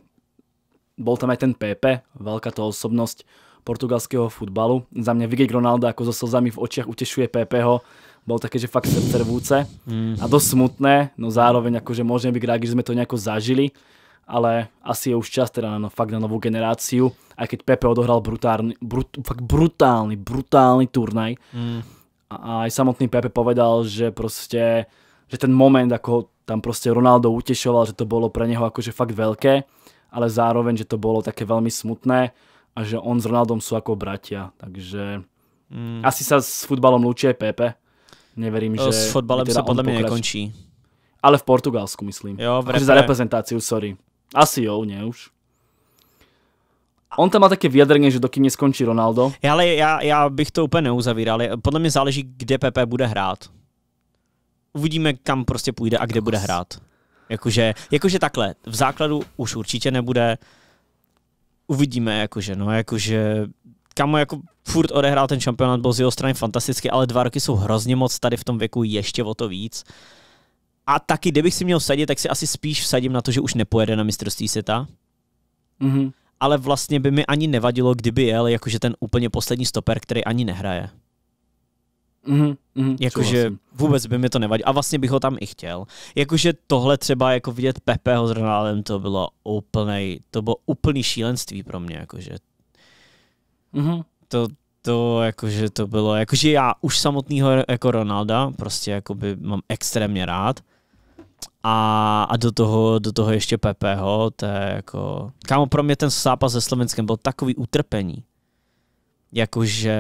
byl tam i ten Pepe, velká to osobnost portugalského futbalu. Za mě Vigek Ronaldo jako za slzami v očiach PP Pepeho, bol také, že fakt srdcervúce mm. a dosť smutné, no zároveň akože môžeme byť rádi, že sme to nejako zažili, ale asi je už čas teda na, fakt na novú generáciu, aj keď Pepe odohral brutálny, brut, fakt brutálny, brutálny turnaj mm. a, a aj samotný Pepe povedal, že proste, že ten moment, ako tam proste Ronaldo utešoval, že to bolo pre neho akože fakt veľké, ale zároveň, že to bolo také veľmi smutné a že on s Ronaldom sú ako bratia, takže mm. asi sa s futbalom lúči aj Pepe, neverím, že... S fotbalem teda se podle mě nekončí. Ale v Portugalsku, myslím. Jo, v repre. za reprezentáciu, sorry. Asi jo, ne už. On tam má také vyjadrení, že dokým neskončí Ronaldo. Ale já, já bych to úplně neuzavíral. Podle mě záleží, kde Pepe bude hrát. Uvidíme, kam prostě půjde a kde bude hrát. Jakože, jakože takhle, v základu už určitě nebude. Uvidíme, jakože, no, jakože kamo jako furt odehrál ten šampionát, byl z jeho strany fantasticky, ale dva roky jsou hrozně moc tady v tom věku ještě o to víc. A taky, kdybych si měl sadit, tak si asi spíš vsadím na to, že už nepojede na mistrovství světa. Mm-hmm. Ale vlastně by mi ani nevadilo, kdyby jel jakože ten úplně poslední stoper, který ani nehraje. Mm-hmm, mm-hmm, jakože vůbec by mi to nevadilo. A vlastně bych ho tam i chtěl. Jakože tohle třeba jako vidět Pepeho s Ronaldem, to bylo úplný, to bylo úplný šílenství pro mě. Jakože Mm-hmm. To, to jakože to bylo, jakože já už samotného jako Ronalda prostě jakoby mám extrémně rád a, a do, toho, do toho ještě Pepeho, to je jako... Kámo, pro mě ten zápas se Slovenskem byl takový utrpení. Jakože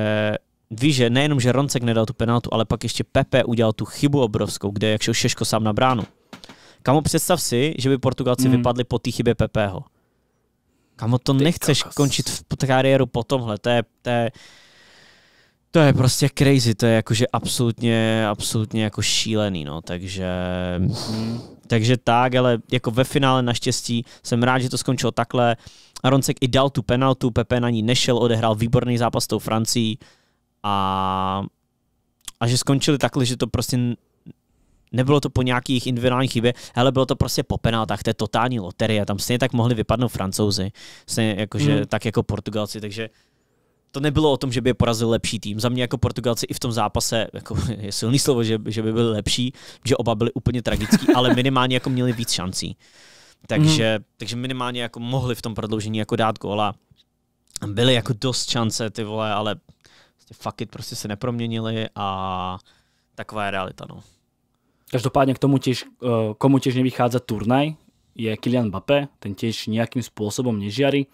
víš, že nejenom, že Roncek nedal tu penaltu, ale pak ještě Pepe udělal tu chybu obrovskou, kde jak šel Šeško sám na bránu. Kamo, představ si, že by Portugalci mm. vypadli po té chybě Pepeho. Kamo, to Ty nechceš kakos. končit v kariéru po tomhle, to je, to je, to je prostě crazy, to je jakože absolutně, absolutně jako šílený, no, takže... Takže tak, ale jako ve finále naštěstí jsem rád, že to skončilo takhle. Aroncek i dal tu penaltu, Pepe na ní nešel, odehrál výborný zápas s tou Francií a, a že skončili takhle, že to prostě nebylo to po nějakých individuálních chybě, ale bylo to prostě po penáltách, to je totální loterie, tam stejně tak mohli vypadnout francouzi, stejně jakože, mm. tak jako Portugalci, takže to nebylo o tom, že by je porazil lepší tým. Za mě jako Portugalci i v tom zápase jako *laughs* je silný slovo, že, že by byli lepší, že oba byli úplně tragický, ale minimálně jako měli víc šancí. Takže, mm. takže minimálně jako mohli v tom prodloužení jako dát góla. Byly jako dost šance, ty vole, ale prostě fuck it, prostě se neproměnili a taková je realita, no. Každopádně k tomu těž, eh, komu těž nevychádza turnaj, je Kylian Mbappé, ten těž nějakým způsobem nežiari.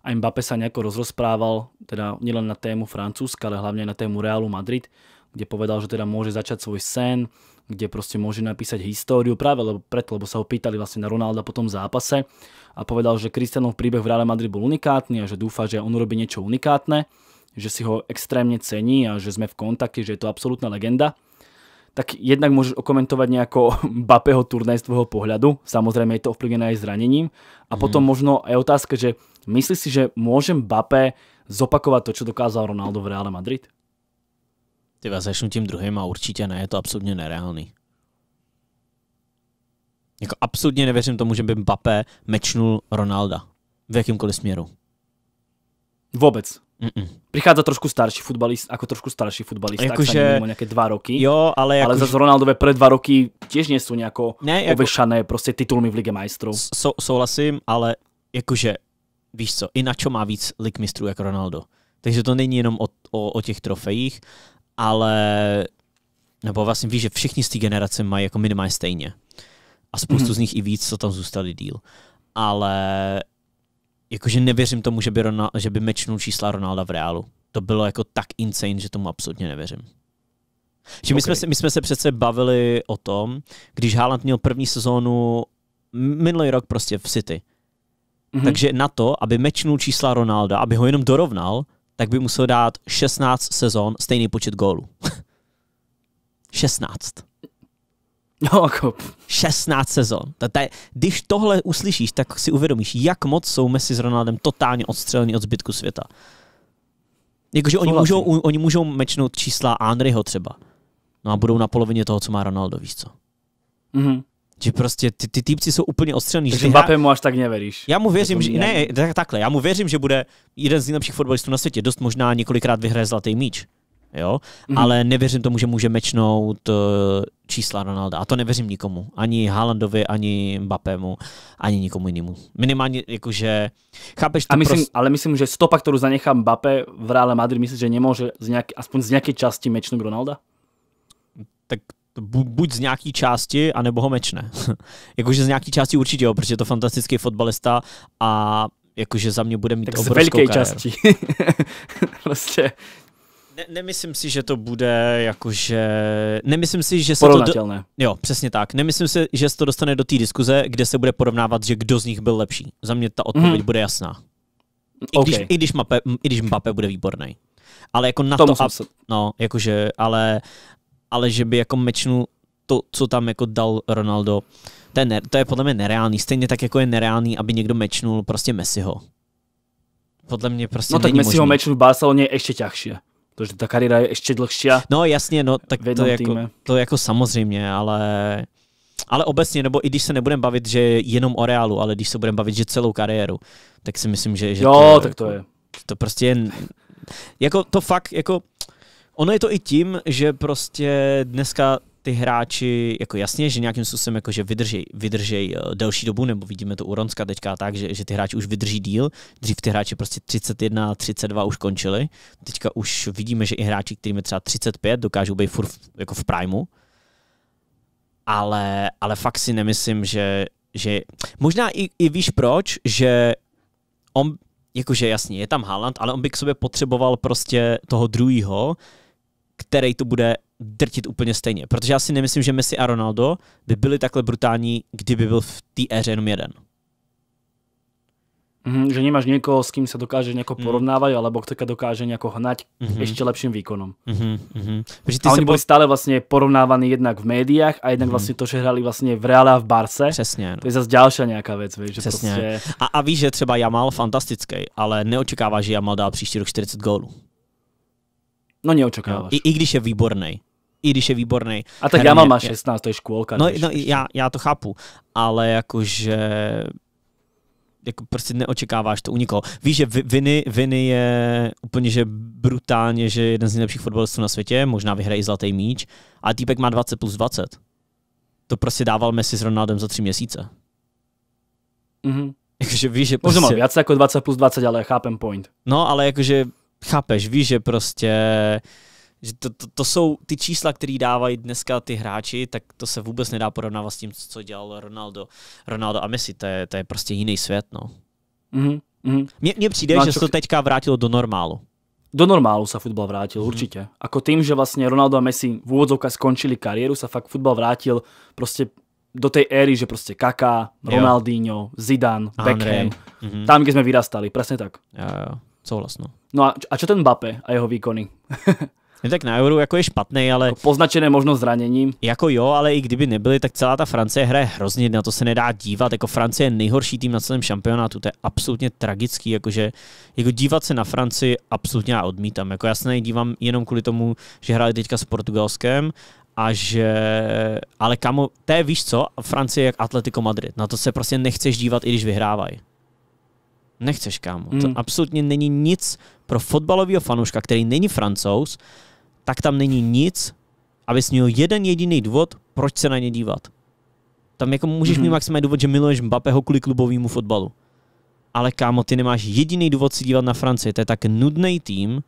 A Mbappé sa nejako rozrozprával, teda nielen na tému Francúzska, ale hlavně na tému Realu Madrid, kde povedal, že teda môže začať svoj sen, kde prostě môže napísať históriu práve lebo, preto, lebo sa ho pýtali vlastne na Ronalda po tom zápase a povedal, že Kristianov príbeh v Real Madrid bol unikátny a že dúfa, že on urobí niečo unikátne, že si ho extrémne cení a že sme v kontakte, že je to absolútna legenda tak jednak môžeš okomentovať nejako *laughs* Bapeho turnaj z tvojho pohľadu, samozrejme je to ovplyvnené aj zranením, a mm. potom možno aj otázka, že myslíš si, že môžem Bape zopakovať to, čo dokázal Ronaldo v Real Madrid? Ty vás začnu tím druhým a určitě ne, je to absolutně nereálný. Jako absolutně nevěřím tomu, že by Mbappé mečnul Ronalda v jakýmkoliv směru. Vůbec. Mm-mm. Prichádza trošku starší futbalist, ako trošku starší futbalista, akože... nejaké dva roky. Jo, ale... Jako... Ale zase Ronaldové pre dva roky tiež nie sú nejako ne, jako... ovešané prostě titulmi v Lige majstrov. So, souhlasím, ale jakože, víš co, i na čo má víc Lig mistrů jako Ronaldo. Takže to není jenom o, o, o těch trofejích, ale nebo vlastně víš, že všichni z té generace mají jako minimálně stejně. A spoustu mm-hmm. z nich i víc, co tam zůstali díl. Ale jakože nevěřím tomu, že by, Ronald, že by mečnul čísla Ronalda v reálu. To bylo jako tak insane, že tomu absolutně nevěřím. Že my, okay. jsme se, my jsme se přece bavili o tom, když Haaland měl první sezónu minulý rok prostě v City. Mm-hmm. Takže na to, aby mečnul čísla Ronalda, aby ho jenom dorovnal, tak by musel dát 16 sezon stejný počet gólů. 16. *laughs* No, jako... 16 sezon. Tady, když tohle uslyšíš, tak si uvědomíš, jak moc jsou Messi s Ronaldem totálně odstřeleni od zbytku světa. Jakože oni můžou, oni můžou mečnout čísla Andryho třeba. No a budou na polovině toho, co má Ronaldo, víš co? Mm-hmm. Že prostě ty, ty týpci jsou úplně ostřelní. Takže Mbappé mu až tak nevěříš. Já mu věřím, že, ne, tak, takhle, já mu věřím, že bude jeden z nejlepších fotbalistů na světě. Dost možná několikrát vyhraje zlatý míč jo? Mm-hmm. Ale nevěřím tomu, že může mečnout eh, čísla Ronalda. A to nevěřím nikomu. Ani Haalandovi, ani Mbappému, ani nikomu jinému. Minimálně jakože... Chápeš to A myslím, prost... Ale myslím, že stopa, kterou zanechá Mbappé v Real Madrid. myslím, že nemůže z nějak, aspoň z nějaké části mečnout Ronalda? Tak buď z nějaký části, anebo ho mečne. *laughs* jakože z nějaký části určitě, jo, protože je to fantastický fotbalista a jakože za mě bude mít tak obrovskou z velké části. *laughs* prostě ne, nemyslím si, že to bude jakože... Nemyslím si, že se to... Do... Jo, přesně tak. Nemyslím si, že se to dostane do té diskuze, kde se bude porovnávat, že kdo z nich byl lepší. Za mě ta odpověď mm. bude jasná. I okay. když, i, když Mbappé, I když Mbappé bude výborný. Ale jako na Tomu to... ab... se... No, jakože, ale, ale že by jako mečnul to, co tam jako dal Ronaldo, to je, ne, to je podle mě nereálný. Stejně tak jako je nereálný, aby někdo mečnul prostě Messiho. Podle mě prostě No tak Messiho mečnul v Barceloně je ještě těžší protože ta kariéra je ještě dlhší. No jasně, no tak to jako, to je jako samozřejmě, ale ale obecně, nebo i když se nebudeme bavit, že jenom o reálu, ale když se budeme bavit, že celou kariéru, tak si myslím, že, že jo, to, tak to jako- je. To prostě je, jako to fakt, jako ono je to i tím, že prostě dneska ty hráči, jako jasně, že nějakým způsobem jako, že vydržej, vydržej eh, delší dobu, nebo vidíme to u Ronska teďka tak, že, že ty hráči už vydrží díl, dřív ty hráči prostě 31, 32 už končili, teďka už vidíme, že i hráči, kterým je třeba 35, dokážou být furt jako v primu, ale, ale fakt si nemyslím, že, že možná i, i víš proč, že on, jakože jasně, je tam Haaland, ale on by k sobě potřeboval prostě toho druhého který to bude drtit úplně stejně. Protože já si nemyslím, že Messi a Ronaldo by byli takhle brutální, kdyby byl v té éře jenom jeden. Mm, že nemáš někoho, s kým se dokáže nějak mm. porovnávat, alebo kdo dokáže nějak hnať mm-hmm. ještě lepším výkonom. Mm-hmm. Mhm, mm-hmm. ty a oni byli po... stále vlastně porovnávaní jednak v médiách a jednak mm. vlastně to, že hráli vlastně v Reále a v Barce. Přesně. No. To je zase další nějaká věc, víš, že Přesně. Prostě... A, a víš, že třeba Jamal fantastický, ale neočekává, že Jamal dá příští rok 40 gólů. No neočekáváš. No, I, I když je výborný. I když je výborný. A tak já mám 16, to je škůlka. No, no já, já to chápu, ale jakože jako prostě neočekáváš to u nikoho. Víš, že Viny, Viny je úplně že brutálně, že je jeden z nejlepších fotbalistů na světě, možná vyhraje i zlatý míč, a týpek má 20 plus 20. To prostě dával Messi s Ronaldem za tři měsíce. Mhm. *laughs* Jakože víš, že prostě... Možná jako 20 plus 20, ale chápem point. No, ale jakože Chápeš, víš, že prostě že to, to, to jsou ty čísla, které dávají dneska ty hráči, tak to se vůbec nedá porovnávat s tím, co dělal Ronaldo, Ronaldo a Messi. To je, to je prostě jiný svět, no. Mm-hmm. Mně, mně přijde, no, že se to teďka vrátilo do normálu. Do normálu sa futbal vrátil, mm. určite. Ako tým, že vlastne Ronaldo a Messi v úvodzovka skončili kariéru, sa fakt futbal vrátil proste do tej éry, že proste Kaká, Ronaldinho, jo. Zidane, Beckham, mm-hmm. tam, kde sme vyrastali, presne tak. Jo, jo. Souhlas, no. No a, a čo ten Bape a jeho výkony? *laughs* tak na Euro jako je špatný, ale... Jako poznačené možno zraněním. Jako jo, ale i kdyby nebyly, tak celá ta Francie hraje hrozně, na to se nedá dívat. Jako Francie je nejhorší tým na celém šampionátu, to je absolutně tragický, jakože jako dívat se na Francii absolutně já odmítám. Jako já se dívám jenom kvůli tomu, že hráli teďka s Portugalskem, a že, ale kamo, to je víš co, Francie jak Atletico Madrid, na to se prostě nechceš dívat, i když vyhrávají. Nechceš, kámo. Mm. To hmm. absolutně není nic pro fotbalového fanouška, který není francouz, tak tam není nic, abys měl jeden jediný důvod, proč se na ně dívat. Tam jako můžeš mm. mít hmm. maximální důvod, že miluješ Mbappého kvůli klubovému fotbalu. Ale kámo, ty nemáš jediný důvod si dívat na Francii. To je tak nudný tým,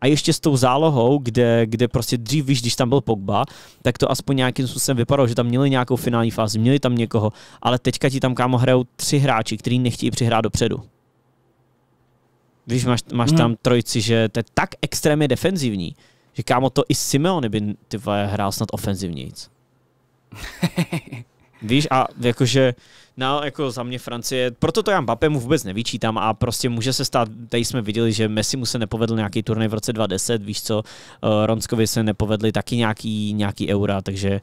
a ještě s tou zálohou, kde, kde prostě dřív, víš, když tam byl Pogba, tak to aspoň nějakým způsobem vypadalo, že tam měli nějakou finální fázi, měli tam někoho, ale teďka ti tam kámo hrajou tři hráči, který nechtějí přihrát dopředu. Víš, máš, máš hmm. tam trojici, že to je tak extrémně defenzivní, že kámo to i Simeone by ty hrál snad nic. *laughs* Víš, a jakože, no, jako za mě Francie, proto to já mu vůbec nevyčítám a prostě může se stát, tady jsme viděli, že Messi mu se nepovedl nějaký turnaj v roce 2010, víš co, eh, Ronskovi se nepovedli taky nějaký, nějaký eura, takže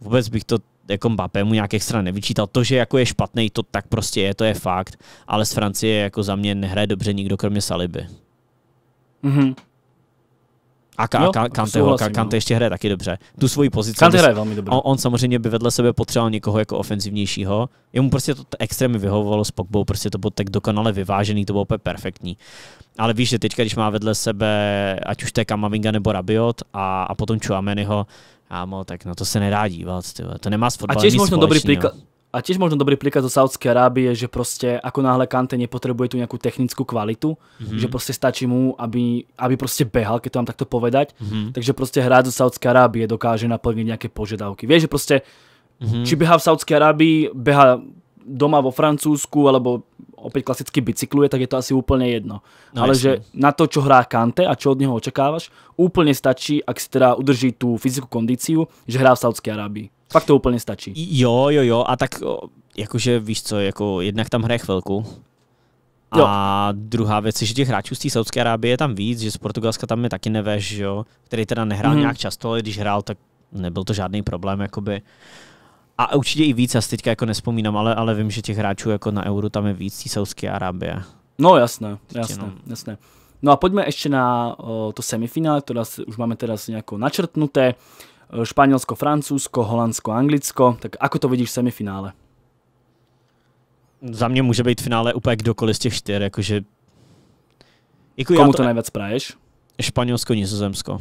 vůbec bych to jako Mbappé mu nějak extra nevyčítal. To, že jako je špatný, to tak prostě je, to je fakt. Ale z Francie jako za mě nehraje dobře nikdo kromě Saliby. Mm-hmm. A ka, no, ka, Kante, ho, vlastně, Kante ještě hraje taky dobře. Tu svoji pozici. Kante hraje velmi dobře. On, on samozřejmě by vedle sebe potřeboval někoho jako ofenzivnějšího. Jemu prostě to extrémně vyhovovalo s Pogbou, prostě to bylo tak dokonale vyvážený, to bylo úplně perfektní. Ale víš, že teďka, když má vedle sebe, ať už to je Kamavinga nebo Rabiot a, a potom Chuameniho, Ámo, tak na to se nedá dívat, tyhle. to nemá s fotbalem A tiež možno dobrý příklad, a tiež možno dobrý príklad zo Saudskej Arábie, že proste ako náhle Kante nepotrebuje tu nejakú technickú kvalitu, mm-hmm. že proste stačí mu, aby, aby proste behal, keď to mám takto povedať. Mm-hmm. Takže proste hráč zo Saudskej Arábie dokáže naplniť nejaké požiadavky. Vieš, že proste, mm-hmm. či beha v Saudskej Arábii, beha doma vo Francúzsku, alebo opäť klasicky bicykluje, tak je to asi úplne jedno. No, Ale jasne. že na to, čo hrá Kante a čo od neho očakávaš, úplne stačí, ak si teda udrží tú fyzickú kondíciu, že hrá v Saudské Arábii. Fakt to úplně stačí. Jo, jo, jo, a tak jakože víš co, jako jednak tam hraje chvilku. Jo. A druhá věc je, že těch hráčů z té Saudské Arábie je tam víc, že z Portugalska tam je taky Neves, jo, který teda nehrál mm. nějak často, ale když hrál, tak nebyl to žádný problém, jakoby. Uh, a určitě i víc, já si teďka jako nespomínám, ale, ale vím, že těch hráčů jako na euro tam je víc, té Saudské Arábie. No jasné, no. jasné, no. jasné. No a pojďme ještě na o, to semifinále, teda už máme teda nějakou načrtnuté. E, Španělsko, Francúzsko, Holandsko, Anglicko. Tak ako to vidíš v semifinále? Za mě může být v finále úplně kdokoliv z těch čtyř, jakože... Jako Komu to, to nejvíc praješ? Španělsko, Nizozemsko.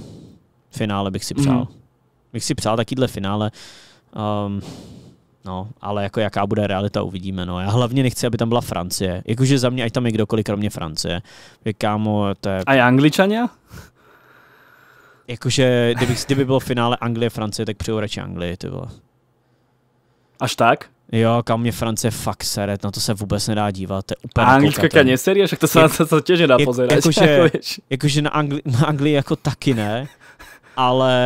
Finále bych si přál. Mm. Bych si přál takýhle finále. Uh, Um, No, ale jako jaká bude realita, uvidíme. No. Já hlavně nechci, aby tam byla Francie. Jakože za mě, ať tam je kdokoliv, kromě Francie. Je, kámo, to je... A je Angličania? Jakože, kdyby, *laughs* kdyby bylo finále Anglie-Francie, tak přijdu radši Anglii, ty vole. Až tak? Jo, kam mě Francie fakt sere, na to se vůbec nedá dívat. To je úplně a anglická kaně serie, však to se jak, na to těžně dá jak, pozerať. *laughs* Jakože, jako jakože na, Angli, na Anglii jako taky ne, ale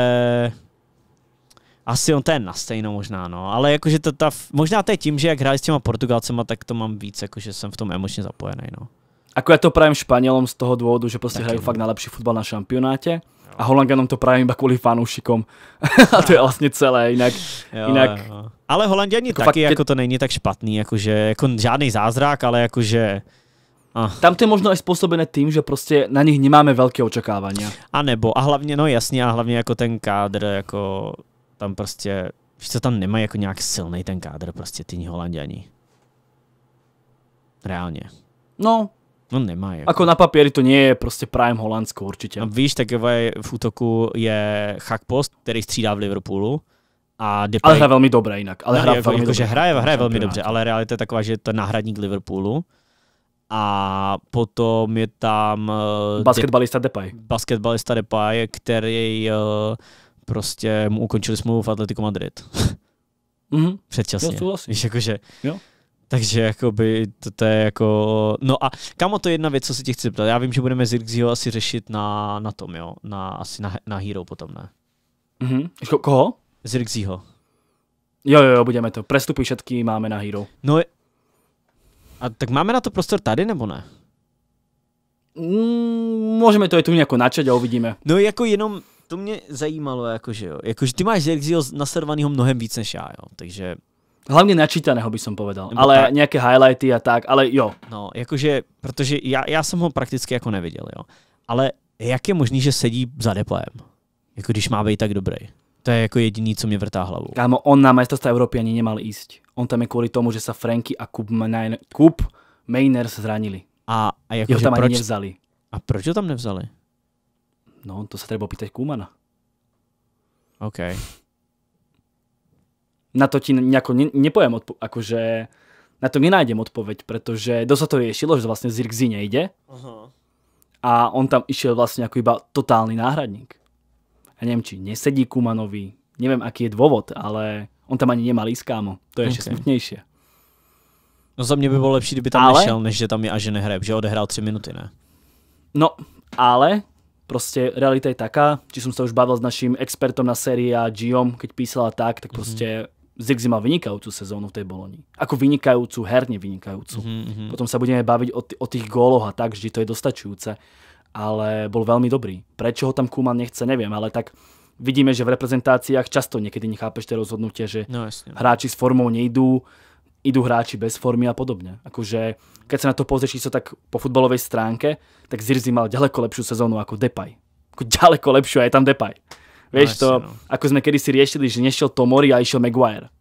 asi on to je na stejno možná, no. Ale jakože to ta, možná to je tím, že jak hráli s těma Portugalcema, tak to mám víc, jakože jsem v tom emočně zapojený, no. Ako já to pravím Španělom z toho důvodu, že prostě hrají no. fakt nejlepší fotbal na šampionátě, a A Holandianom to právě iba jako kvůli fanoušikům. *laughs* a to je vlastně celé, jinak. Jo, jinak... jo. Ale Holandiani jako taky, fakt, jako to není tak špatný, jakože, jako žádný zázrak, ale jakože... Ah. Tam to je možno i způsobené tým, že prostě na nich nemáme velké očekávání. A nebo, a hlavně, no jasně, a hlavně jako ten kádr, jako tam prostě, víš co, tam nemají jako nějak silný ten kádr, prostě ty holanděni. Reálně. No, No nemá. Jako. ako na papieri to nie je prostě prime Holandsko určitě. A víš, tak v útoku je Hackpost, který střídá v Liverpoolu. A Depay, ale hraje velmi dobře jinak. Ale no, hraje, jako, velmi jako, dobře. Že hraje, hraje velmi dobře, ale realita je taková, že je to náhradník Liverpoolu. A potom je tam... Eh, basketbalista Depay. Basketbalista Depay, který eh, prostě mu ukončili smlouvu v Atletico Madrid. mm-hmm. *laughs* Předčasně. Jo, Víš, jakože, jo. Takže jakoby to, to je jako... No a kamo to je jedna věc, co si ti chci zeptat. Já vím, že budeme Zirkzího asi řešit na, na tom, jo? Na, asi na, na Hero potom, ne? Mhm. Ko- koho? Zirkzího. Jo, jo, jo, budeme to. Prestupy všetky máme na Hero. No a tak máme na to prostor tady, nebo ne? Mm, můžeme to i tu nějak načet a uvidíme. No jako jenom, to mě zajímalo, jakože jo. Jakože ty máš Jerzyho naservanýho mnohem víc než já, jo. Takže... Hlavně načítaného by som povedal, Nebo ale tak... nějaké highlighty a tak, ale jo. No, jakože, protože já, já jsem ho prakticky jako neviděl, jo. Ale jak je možný, že sedí za deplem? Jako když má být tak dobrý. To je jako jediný, co mě vrtá hlavu. Kámo, on na majstrovství Evropy ani nemal jíst. On tam je kvůli tomu, že sa Franky a Kub, Kub Mainers zranili. A, a jako, Jeho tam proč, ani nevzali. A proč ho tam nevzali? No, to se treba opýtať Kumana. OK. Na to ti nejako ne, nepoviem, odpo- akože na to nenájdem odpoveď, pretože dosť sa to riešilo, že vlastne Zirkzy nejde. Uh-huh. A on tam išiel vlastne ako iba totálny náhradník. A neviem, či nesedí Kumanovi, neviem, aký je dôvod, ale on tam ani nemal ísť, kámo. To je okay. ešte smutnejšie. No za mě by bylo lepší, kdyby tam ale... nešel, než že tam je a že nehraje, že odehrál tři minuty, ne? No, ale proste realita je taká, či som sa už bavil s naším expertom na sérii a Giom, keď písala tak, tak mhm. proste mm-hmm. Zigzi mal vynikajúcu sezónu v tej Boloni. Ako vynikajúcu, herne vynikajúcu. Mm-hmm. Mhm. Potom sa budeme baviť o, o tých góloch a tak, vždy to je dostačujúce. Ale bol veľmi dobrý. Prečo ho tam Kuman nechce, neviem, ale tak vidíme, že v reprezentáciách často niekedy nechápeš tie rozhodnutia, že no, hráči s formou nejdú, idú hráči bez formy a podobne. Akože, keď sa na to pozrieš čisto tak po futbalovej stránke, tak Zirzi mal ďaleko lepšiu sezónu ako Depay. Ako ďaleko lepšiu, aj tam Depay. Vieš no, to, no. ako sme kedysi si riešili, že nešiel Tomori a išiel Maguire.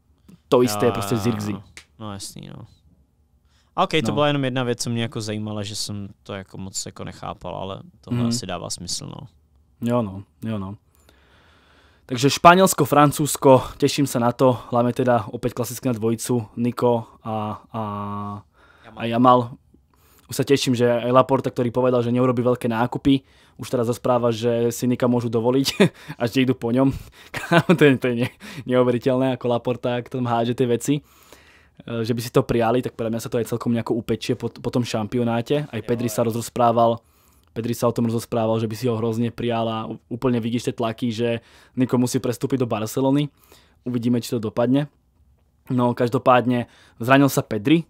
To isté jo, je prostě Zirzi. No, no jasný, no. A OK, no. to byla jenom jedna věc, co mě jako zajímala, že jsem to jako moc jako nechápal, ale tohle mm. asi dává smysl, no. Jo no, jo no. Takže španělsko Francúzsko, teším sa na to, hlavne teda opäť klasicky na dvojicu, Niko a, a, Jamal. a Jamal. Už sa teším, že aj Laporta, ktorý povedal, že neurobi veľké nákupy, už teraz zaspráva, že si Nika môžu dovoliť *laughs* a že idú po ňom. *laughs* to je, to je ne, neuveriteľné, ako Laporta, ak tam háže tie veci eh, že by si to prijali, tak podľa mňa sa to aj celkom nejako upečie po, po tom šampionáte. Aj Pedri sa rozprával Pedri sa o tom rozprával, že by si ho hrozně prijala. Úplne vidíš tie tlaky, že Niko musí prestúpiť do Barcelony. Uvidíme, či to dopadne. No každopádne zranil sa Pedri,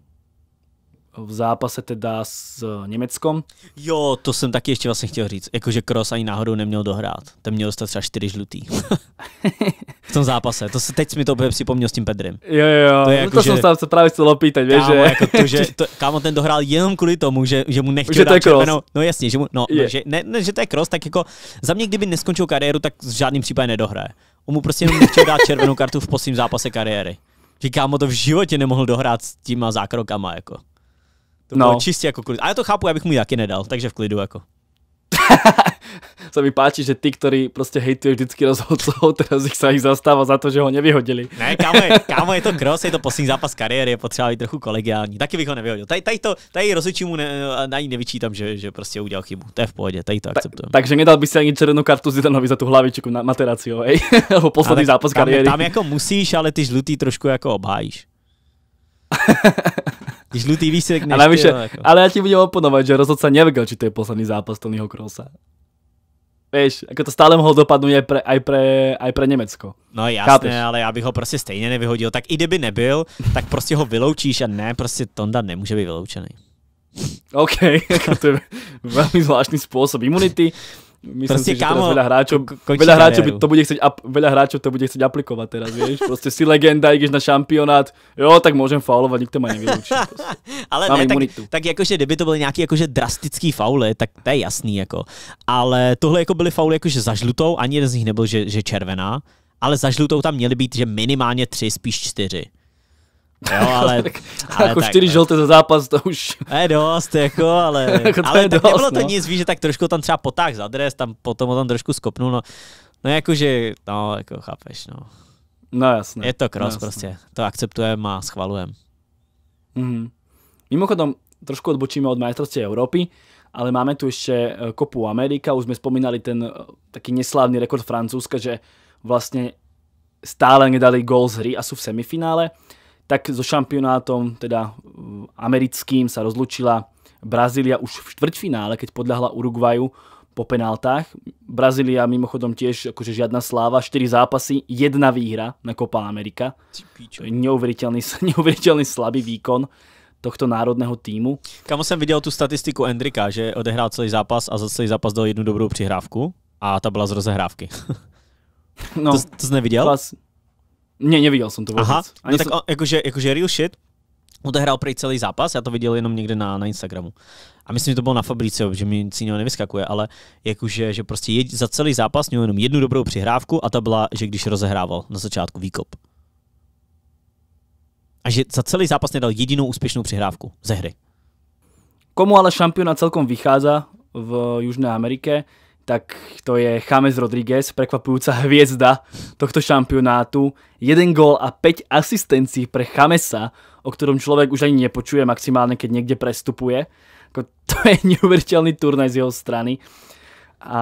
v zápase teda s Německom. Jo, to jsem taky ještě vlastně chtěl říct. Jakože Kroos ani náhodou neměl dohrát. Ten měl dostat třeba čtyři žlutý. *laughs* v tom zápase. To se, teď mi to připomněl s tím Pedrem. Jo, jo, to, je no jako, to že... jsem se právě chtěl opýtat, kámo, že... Jako to, že *laughs* to, kámo, ten dohrál jenom kvůli tomu, že, že mu nechtěl že dát červenou. No jasně, že mu, no, no je. no že, ne, ne, že to je Kroos, tak jako za mě, kdyby neskončil kariéru, tak v žádným případě nedohraje. On mu prostě jenom nechtěl dát červenou kartu v posledním zápase kariéry. Že kámo to v životě nemohl dohrát s těma zákrokama, jako. To no. bylo čistě jako klid. A já to chápu, já bych mu ji taky nedal, takže v klidu jako. *laughs* se mi páči, že ty, který prostě hejtuje vždycky rozhodcov, teraz ich sa ich za to, že ho nevyhodili. Ne, kámo je, kámo je to kros, je to poslední zápas kariéry, je potřeba být trochu kolegiální. Taky bych ho nevyhodil. Tady, tady, to, tady rozličím mu ne, ní nevyčítám, že, že prostě udělal chybu. To je v pohodě, tady to akceptujeme. Ta, takže nedal by si ani červenou kartu Zidanovi za tu hlavičku na Materacio, hej? *laughs* Nebo poslední zápas tam, kariéry. Tam jako musíš, ale ty žlutý trošku jako obhájíš. *laughs* žlutý výsek než ale, jako. ale já ti budu oponovat, že rozhodce nevěděl, či to je poslední zápas Tonyho Krosa. Víš, jako to stále mohlo dopadnout aj pre, aj pre, aj pre Německo. No jasné, Chápeš? ale já bych ho prostě stejně nevyhodil. Tak i kdyby nebyl, tak prostě ho vyloučíš a ne, prostě Tonda nemůže být vyloučený. OK, *laughs* to je velmi zvláštní způsob imunity. Myslím prostě si, kámo, že teraz veľa hráčov, veľa hráčov to bude chcieť, veľa hráčov to bude chcieť aplikovať teraz, vieš? Proste si legenda, ideš na šampionát, jo, tak môžem faulovať, nikto ma nevylučí. *laughs* Ale Mám ne, tak, tak jakože kdyby to byly nějaký jakože drastický fauly, tak to je jasný jako. Ale tohle jako byly fauly jakože za žlutou, ani jeden z nich nebyl, že, že červená, ale za žlutou tam měly být, že minimálně tři, spíš čtyři. Jo, *laughs* ale... tak, ale jako tak, čtyři no. žlté za zápas, to už... Ne, dost, jako, ale... *laughs* jako to ale je dost, nebylo no. to nic, víš, že tak trošku tam třeba potáh za dres, tam potom ho tam trošku skopnul, no. No jakože, no, jako chápeš, no. No jasně. Je to cross no, prostě, to akceptujeme a schvalujeme. Mm-hmm. Mimochodom, trošku odbočíme od majstrovství Evropy, ale máme tu ještě eh, kopu Amerika, už jsme spomínali ten eh, taký neslávný rekord Francúzska, že vlastně stále nedali gól z hry a jsou v semifinále tak so šampionátom teda eh, americkým sa rozlučila Brazília už v štvrťfinále, keď podľahla Uruguaju po penáltách. Brazília mimochodom tiež akože žiadna sláva, 4 zápasy, jedna výhra na Copa America. Neuveriteľný, *laughs* neuveriteľný slabý výkon tohto národného týmu. Kamo jsem viděl tu statistiku Endrika, že odehrál celý zápas a za celý zápas dal jednu dobrou přihrávku a ta byla z rozehrávky. *laughs* no, to, to jsi neviděl? Klas, ne, neviděl jsem to vůbec. Aha, Ani no tak jsem... jakože, jakože real shit, odehrál prý celý zápas, já to viděl jenom někde na, na Instagramu. A myslím, že to bylo na Fabrice, že mi jiného nevyskakuje, ale jakože, že prostě jed, za celý zápas měl jenom jednu dobrou přihrávku a ta byla, že když rozehrával na začátku výkop. A že za celý zápas nedal jedinou úspěšnou přihrávku ze hry. Komu ale šampiona celkom vychází v Južné Americe tak to je James Rodriguez, prekvapujúca hviezda tohto šampionátu. Jeden gól a 5 asistencií pre Chamesa, o ktorom človek už ani nepočuje maximálne, keď niekde prestupuje. Jako to je neuveriteľný turnaj z jeho strany. A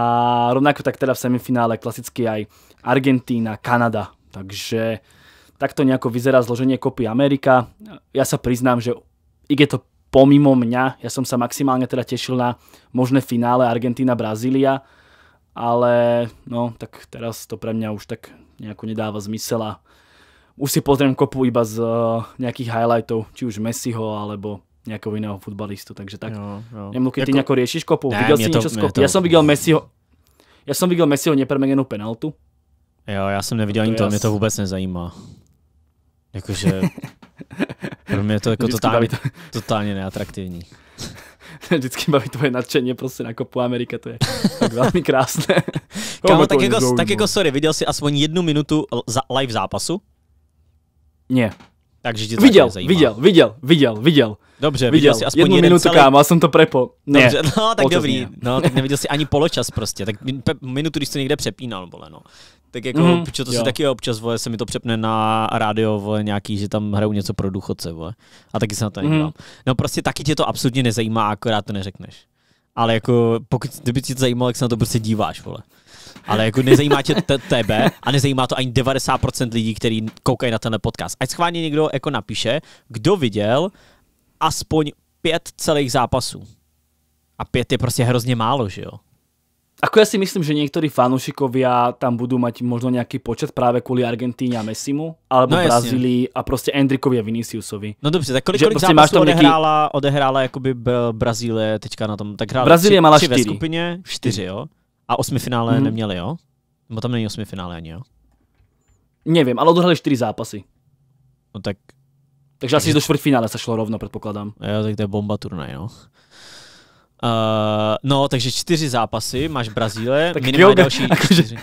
rovnako tak teda v semifinále klasicky aj Argentína, Kanada. Takže takto nejako vyzerá zloženie kopy Amerika. Ja sa priznám, že ide to pomimo mňa. Ja som sa maximálne teda tešil na možné finále Argentina brazília ale no, tak teraz to pre mňa už tak nejako nedáva zmysel a už si pozriem kopu iba z eh, nejakých highlightov, či už Messiho alebo nejakého jiného futbalistu, takže tak. Nemluky, ty jako... riešiš řešíš kopu? Videl viděl jsi něco z kopu? Já jsem viděl Messiho, já jsem viděl Messiho nepremenenú penaltu. Jo, já jsem neviděl ani to, mne mě to vůbec nezajímá. Jakože *laughs* Pro mě je to jako Vždycky totálně, to... totálně neatraktivní. *laughs* Vždycky baví tvoje nadšení, prostě na kopu Amerika, to je tak velmi *laughs* krásné. Kámo, tak, jako, tak jako sorry, viděl jsi aspoň jednu minutu za live zápasu? Ne. Takže ti to viděl, viděl, viděl, viděl, viděl. Dobře, viděl, viděl jsi aspoň jednu minutu, celý... kámo, a jsem to prepo. Ne, Dobře, *laughs* no tak dobrý, ne. no tak neviděl jsi ani poločas prostě, tak minutu, když jsi někde přepínal, vole, no. Tak jako, mm, to jo. si taky občas, vole, se mi to přepne na rádio, vole, nějaký, že tam hrajou něco pro důchodce, vole. A taky se na to mm. No prostě taky tě to absolutně nezajímá, akorát to neřekneš. Ale jako, pokud kdyby tě to zajímalo, jak se na to prostě díváš, vole. Ale jako nezajímá tě te- tebe a nezajímá to ani 90% lidí, kteří koukají na tenhle podcast. Ať schválně někdo jako napíše, kdo viděl aspoň pět celých zápasů. A pět je prostě hrozně málo, že jo? Ako ja si myslím, že niektorí fanúšikovia tam budú mať možno nejaký počet práve kvôli Argentíne a Messimu, alebo no, Brazílii a proste Endrikovi a Viniciusovi. No dobře, tak kolik, kolik prostě máš tam odehrála, odehrála jakoby Brazílie teďka na tom, tak Brazílie mala tři čtyři. skupině, čtyři, jo? A osmi finále hmm. neměli, jo? Nebo tam není osmi finále ani, jo? Nevím, ale odohrali čtyři zápasy. No tak... Takže asi do čtvrtfinále se šlo rovno, předpokládám. Jo, tak to je bomba turnaj, no. Uh, no, takže čtyři zápasy, máš Brazíle, tak minimálně geogra- další *laughs* jako čtyři.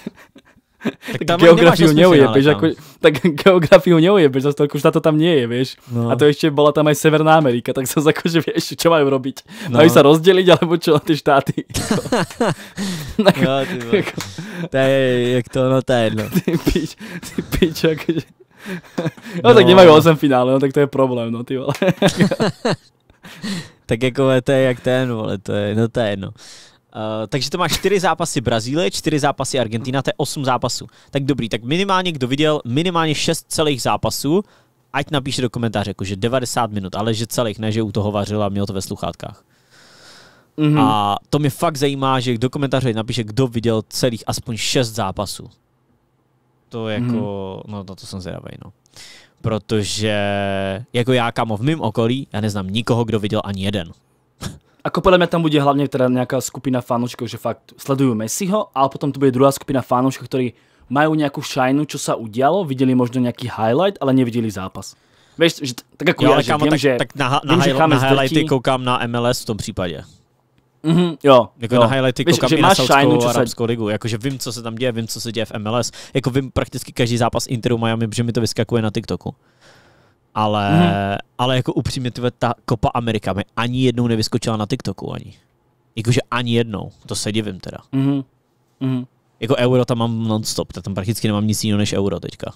tak, tak geografiu neujebeš, jako, *laughs* tak geografiu neujebeš, zase toľko jako to tam nie je, vieš. No. A to ještě byla tam aj Severná Amerika, tak jsem jako, že vieš, čo mají robiť. No. Mají se rozdělit, alebo čo, na ty štáty. *laughs* No, no, ty jako... to je, jak to, no to je jedno. Ty pič, ty pič, akože. No, no tak no. nemají 8 finále, no tak to je problém, no ty vole tak jako to je jak ten, vole, to je, no to je jedno. Uh, takže to má čtyři zápasy Brazílie, čtyři zápasy Argentina, to je osm zápasů. Tak dobrý, tak minimálně kdo viděl minimálně šest celých zápasů, ať napíše do komentáře, že 90 minut, ale že celých, ne že u toho vařil a měl to ve sluchátkách. Mm-hmm. A to mě fakt zajímá, že do komentáře napíše, kdo viděl celých aspoň šest zápasů. To jako, mm-hmm. no, to, to jsem zjavej, no protože jako já kamo v mém okolí, já neznám nikoho, kdo viděl ani jeden. Ako podľa mňa tam bude hlavne teda nejaká skupina fanúšikov, že fakt sledujú Messiho, ale potom tu bude druhá skupina fanúšikov, ktorí majú nejakú šajnu, čo sa udialo, videli možno nejaký highlight, ale nevideli zápas. Vieš, že tak ako jo, ja, že viem, tak, že, tak na, na, na, že na highlighty koukám na MLS v tom případě. Mm-hmm, jo, jako jo. na highlighty Víš, koukám že i na Saudskou se... arabskou ligu, jakože vím, co se tam děje, vím, co se děje v MLS, jako vím prakticky každý zápas Interu Miami, protože mi to vyskakuje na TikToku. Ale, mm-hmm. ale jako upřímně, tyhle, ta Copa Amerika mi ani jednou nevyskočila na TikToku ani. Jakože ani jednou, to se divím teda. Mm-hmm. Mm-hmm. Jako euro tam mám non-stop, tam prakticky nemám nic jiného než euro teďka.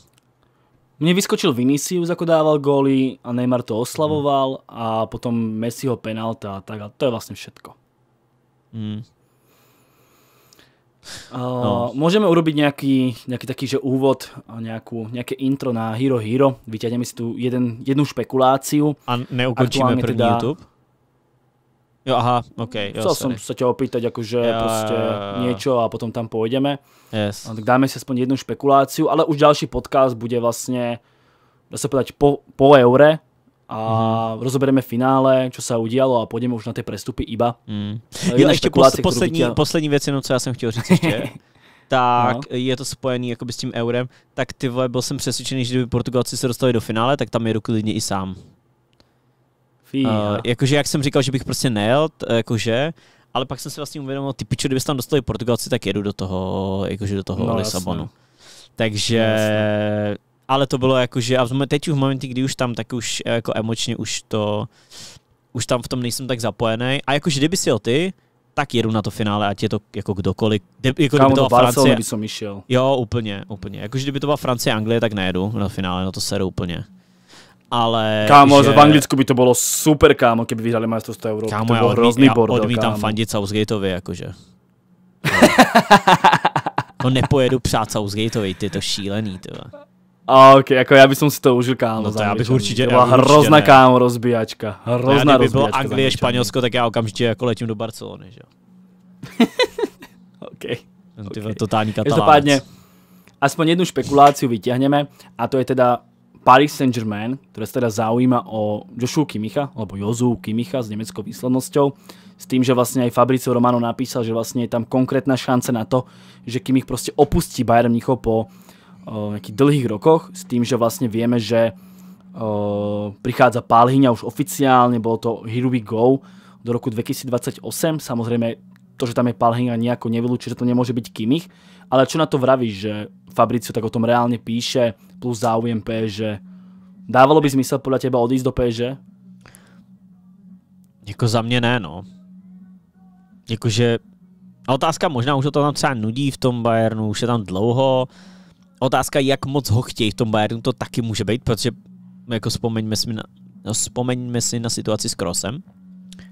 Mne vyskočil Vinicius, jako dával góly a Neymar to oslavoval mm-hmm. a potom Messiho penalta a tak a to je vlastně všetko. Mm. No. Môžeme urobiť nejaký, nejaký taký, že úvod, nejakú, nejaké intro na Hero Hero. Vyťahneme si tu jeden, jednu špekuláciu. A neukončíme první teda... YouTube? Jo, aha, OK. Jo, Chcel sorry. som sa ťa opýtať, akože ja, ja, prostě ja, ja. niečo a potom tam pôjdeme. Yes. A tak dáme si aspoň jednu špekuláciu, ale už ďalší podcast bude vlastne, dá sa povedať, po, po eure, a mm-hmm. rozobereme finále, čo sa udialo a půjdeme už na ty prestupy iba. Mm. Je ještě pos- poslední, tě... poslední věc jenom, co já jsem chtěl říct ještě. *laughs* No. tak no. je to spojený jakoby s tím eurem, tak ty vole, byl jsem přesvědčený, že kdyby Portugalci se dostali do finále, tak tam jedu klidně i sám. Uh, jakože jak jsem říkal, že bych prostě nejel, jakože, ale pak jsem si vlastně uvědomil, ty pičo, kdyby se tam dostali Portugalci, tak jedu do toho, jakože do toho no, Lisabonu. Jasný. Takže ale to bylo jako, že a teď už v momenty, kdy už tam, tak už eh, jako emočně už to, už tam v tom nejsem tak zapojený. A jakože kdyby si jel ty, tak jedu na to finále, ať je to jako kdokoliv. Kdy, jako, jako kdyby to byla Francie. by som išel. Jo, úplně, úplně. Jakože kdyby to byla Francie a Anglie, tak nejedu na finále, no to seru úplně. Ale kámo, že... v Anglicku by to bylo super, kámo, kdyby vyhrali majstrovství Evropy. Kámo, to já, odmít, hrozný já bordel, odmítám kámo. fandit Southgateovi, jakože. No, *laughs* no nepojedu přát Southgateovi, ty to šílený, ty. A ok, jako já bych si to užil kámo. No to já bych určitě. byla hrozná ne. kámo rozbíjačka. Hrozná no bylo Anglie, Španělsko, tak já okamžitě jako letím do Barcelony, že jo. *laughs* ok. Ty okay. totální katalánec. Každopádně, aspoň jednu špekuláciu vyťahneme a to je teda Paris Saint-Germain, ktoré sa teda zaujíma o Joshua Kimicha, alebo Jozu Kimicha s nemeckou výslednosťou, s tým, že vlastne aj Fabricio Romano napísal, že vlastne je tam konkrétna šance na to, že Kimich proste opustí Bayern Mnichov po uh, nejakých dlhých rokoch s tým, že vlastne vieme, že uh, prichádza Pálhyňa už oficiálne, bolo to Here We Go do roku 2028, samozrejme to, že tam je pálhyňa nejako nevylučí, že to nemôže byť Kimich. Ale čo na to vravíš, že Fabricio tak o tom reálne píše, plus záujem PSG. Dávalo by zmysel podľa teba odísť do PSG? Jako za mě ne, no. Jakože, a otázka možná už to tam třeba nudí v tom Bayernu, už je tam dlouho, otázka, jak moc ho chtějí v tom Bayernu, to taky může být, protože jako vzpomeňme si na, no, vzpomeňme si na situaci s Krosem,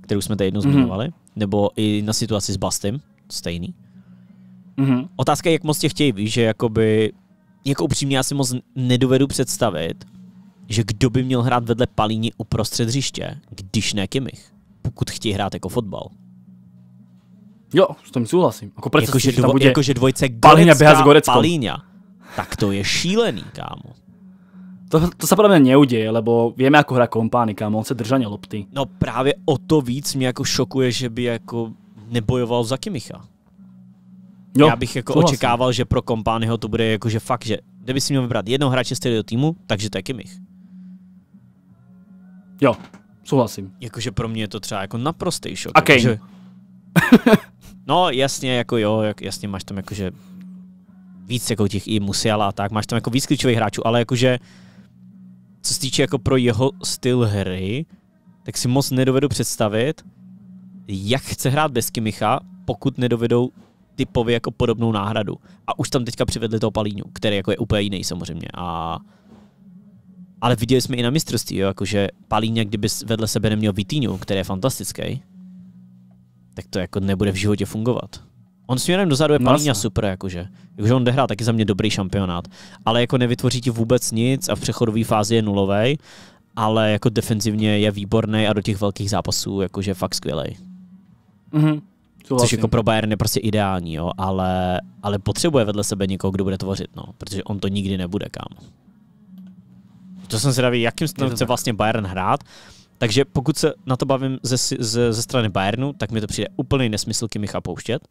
kterou jsme tady jednou mm-hmm. zmiňovali, nebo i na situaci s Bastem, stejný. Mm-hmm. Otázka je, jak moc tě chtějí, víš, že jakoby, jako upřímně já si moc nedovedu představit, že kdo by měl hrát vedle Palíni uprostřed hřiště, když ne Kimich, pokud chtějí hrát jako fotbal. Jo, s tím souhlasím. Jako, jako, že, dvo, bude jako že dvojce Gorecka, Palíňa běhá s Goreckou. Palíňa. Tak to je šílený, kámo. To, to sa podľa mňa neudeje, lebo vieme, ako hrá kompány, kámo, on chce držanie lopty. No právě o to víc mě jako šokuje, že by jako nebojoval za Kimicha. Jo, Já bych jako očekával, že pro kompányho to bude jako, že fakt, že kdyby si měl vybrat jednoho hráče z do týmu, takže to je Kimich. Jo, souhlasím. Jakože pro mě je to třeba jako naprostý šok. A Jakože... *laughs* no jasně, jako jo, jasně máš tam jakože víc jako těch i Musiala a tak, máš tam jako víc klíčových hráčů, ale jakože co se týče jako pro jeho styl hry, tak si moc nedovedu představit, jak chce hrát bez Kimicha, pokud nedovedou typově jako podobnou náhradu. A už tam teďka přivedli toho Palíňu, který jako je úplně jiný samozřejmě. A... Ale viděli jsme i na mistrovství, jo, jakože Palíňa, kdyby vedle sebe neměl Vitíňu, který je fantastický, tak to jako nebude v životě fungovat. On směrem dozadu je no, Palíňa super, jakože. Jakože on dehrá taky za mě dobrý šampionát. Ale jako nevytvoří ti vůbec nic a v přechodové fázi je nulovej, ale jako defenzivně je výborný a do těch velkých zápasů jakože fakt skvělej. Mm-hmm. Což Což jako pro Bayern je prostě ideální, jo, ale, ale potřebuje vedle sebe někoho, kdo bude tvořit, no, protože on to nikdy nebude, kam. To jsem zvědavý, jakým stylem chce vlastně Bayern hrát, takže pokud se na to bavím ze, ze, ze strany Bayernu, tak mi to přijde úplný nesmysl Kimicha pouštět,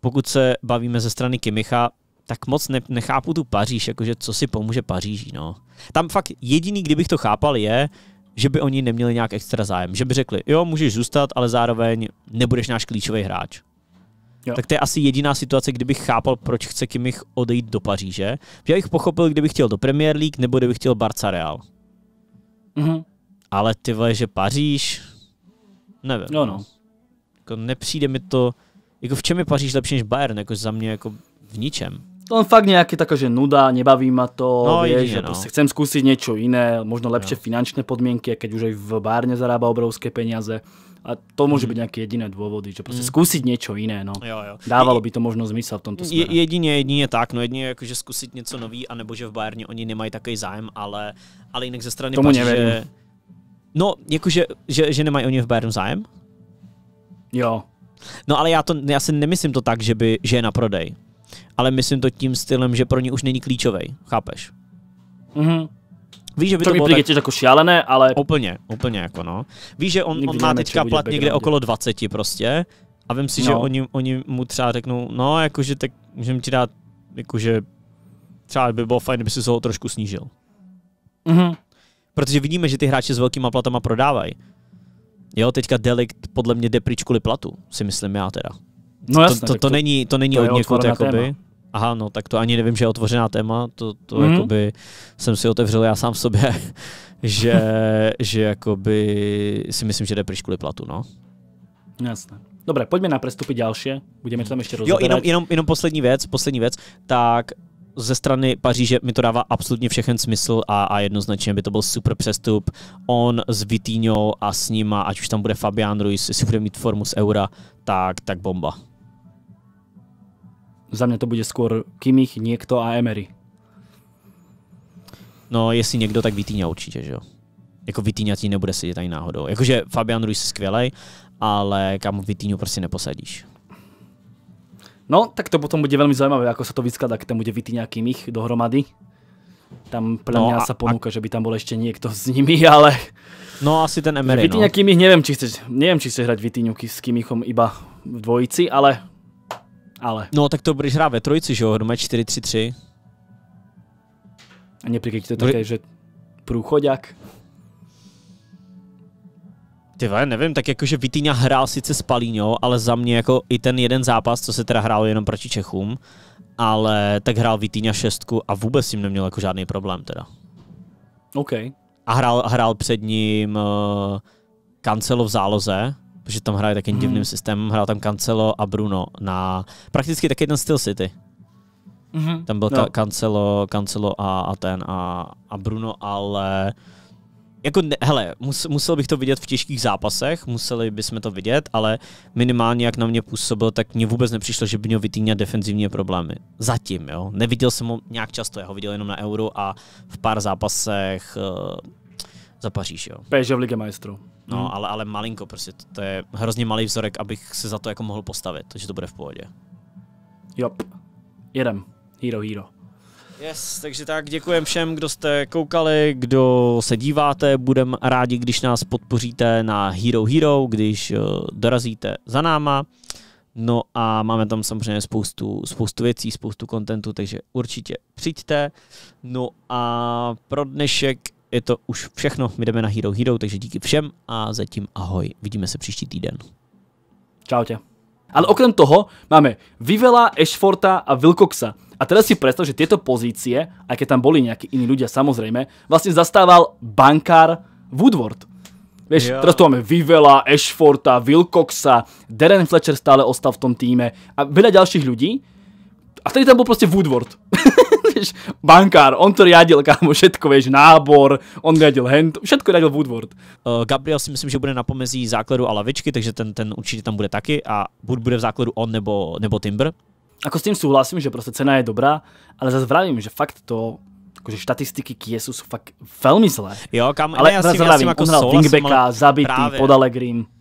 pokud se bavíme ze strany Kimicha, tak moc ne- nechápu tu Paříž, jakože co si pomůže Paříží, no. Tam fakt jediný, kdybych to chápal, je, že by oni neměli nějak extra zájem. Že by řekli, jo, můžeš zůstat, ale zároveň nebudeš náš klíčový hráč. Jo. Tak to je asi jediná situace, kdybych chápal, proč chce Kimich odejít do Paříže. Já bych pochopil, kdybych chtěl do Premier League nebo kdybych chtěl Barca Real. Mm-hmm. Ale ty vole, že Paříž? Nevím. No, no. Jako nepřijde mi to jako v čem je Paříž lepší než Bayern? Jako za mě jako v ničem. To on fakt nějaký taká, že nuda, nebaví ma to, no, vieš, jedine, že no. Prostě chcem skúsiť niečo iné, možno lepšie no. finančné podmienky, keď už aj v bárne zarába obrovské peniaze. A to může mhm. být nějaké jediné důvody, že prostě mm. zkusit něco jiné, no. Jo, jo. Dávalo by to možno zmysl v tomto směru. Jedině, jedině tak, no jedině jakože zkusit něco nový, anebo že v Bayerně oni nemají takový zájem, ale, ale jinak ze strany Tomu Paříže... nevím. No, jakože, že, že nemají oni v Bayernu zájem? Jo. No ale já, to, já si nemyslím to tak, že, by, že je na prodej. Ale myslím to tím stylem, že pro ně už není klíčový. Chápeš? Mhm. Víš, že by to, to bylo tak... jako šialené, ale... Úplně, úplně jako no. Víš, že on, on má teďka plat někde okolo 20 prostě a vím si, no. že oni, oni mu třeba řeknou, no jakože tak můžeme ti dát, jakože třeba by bylo fajn, kdyby si ho trošku snížil. Mhm. Protože vidíme, že ty hráči s velkýma platama prodávají. Jo, teďka Delikt podle mě jde pryč kvůli platu, si myslím já teda. No jasně, to, to, to, to, není, to není to od někud, jakoby. Téma. Aha, no tak to ani nevím, že je otvořená téma, to, to mm-hmm. jakoby jsem si otevřel já sám sobě, *laughs* že, že jakoby si myslím, že jde pryč kvůli platu, no. Jasné. Dobré, pojďme na prestupy další, budeme to tam ještě rozhodovat. Jo, jenom, jenom, jenom poslední věc, poslední věc, tak ze strany Paříže mi to dává absolutně všechen smysl a, a jednoznačně by to byl super přestup. On s Vitíňou a s ním, ať už tam bude Fabian Ruiz, jestli bude mít formu z eura, tak, tak bomba. Za mě to bude skôr Kimich, někdo a Emery. No, jestli někdo, tak Vitíňa určitě, že jo. Jako Vitíňa ti nebude sedět ani náhodou. Jakože Fabian Ruiz je skvělej, ale kam Vitíňu prostě neposadíš. No, tak to potom bude veľmi zaujímavé, ako sa to vyskladá, když tam bude vytýňakým ich dohromady. Tam pre no, mňa sa ponúka, a... že by tam bol ešte niekto s nimi, *laughs* ale... No asi ten Emery, no. Kimich, neviem, či chceš, neviem, či chceš hrať Vityňuky s Kimichom iba v dvojici, ale... ale. No tak to budeš hrát ve trojici, že jo, doma 4-3-3. A nepríkej to také, že průchoďák. Ty vole, nevím, tak jakože Vitýňa hrál sice s Palíňou, ale za mě jako i ten jeden zápas, co se teda hrál jenom proti Čechům, ale tak hrál Vitýňa šestku a vůbec s ním neměl jako žádný problém teda. OK. A hrál, hrál před ním uh, eh, Kancelo v záloze, protože tam hraje takým mhm. hmm. divným systémem, hrál tam Kancelo a Bruno na prakticky taky ten styl City. Mm-hmm. Tam byl no. Kancelo Kancelo a, a ten a, a Bruno, ale jako, ne, hele, mus, musel bych to vidět v těžkých zápasech, museli bychom to vidět, ale minimálně jak na mě působil, tak mě vůbec nepřišlo, že by měl vytýňat defenzivní problémy. Zatím, jo. Neviděl jsem ho nějak často, já ho viděl jenom na Euro a v pár zápasech uh, za Paříž, jo. Péže v Ligue Majstrů. No, hmm. ale, ale malinko, prostě to, to je hrozně malý vzorek, abych se za to jako mohl postavit, takže to bude v pohodě. Jo, Jedem. Hero, hero. Yes, takže tak děkujem všem, kdo jste koukali, kdo se díváte, budem rádi, když nás podpoříte na Hero Hero, když eh, dorazíte za náma. No a máme tam samozřejmě spoustu, spoustu věcí, spoustu kontentu, takže určitě přijďte. No a pro dnešek je to už všechno. My jdeme na Hero Hero, takže díky všem a zatím ahoj. Vidíme se příští týden. Čau tě. Ale okrem toho máme Vivela, Ashforta a Wilcoxa. A teraz si predstav, že tieto pozície, aj keď tam boli nejakí iní ľudia samozrejme, vlastne zastával bankár Woodward. Vieš, ja. teraz tu máme Vivela, Ashforta, Wilcoxa, Darren Fletcher stále ostal v tom týme a veľa ďalších ľudí. A vtedy tam bol proste Woodward. *laughs* vieš, bankár, on to riadil, kámo, všetko, vieš, nábor, on riadil hand, všetko riadil Woodward. Uh, Gabriel si myslím, že bude na pomezí základu a lavičky, takže ten, ten určitě tam bude taky a buď bude v základu on nebo, nebo Timber, Ako s tým súhlasím, že proste cena je dobrá, ale zase vravím, že fakt to akože štatistiky Kiesu sú fakt veľmi zlé. Jo, kam, ale ja, ja s tým, ja s tým ako souhlasím, Wingbacka, zabitý, práve. pod Allegrim.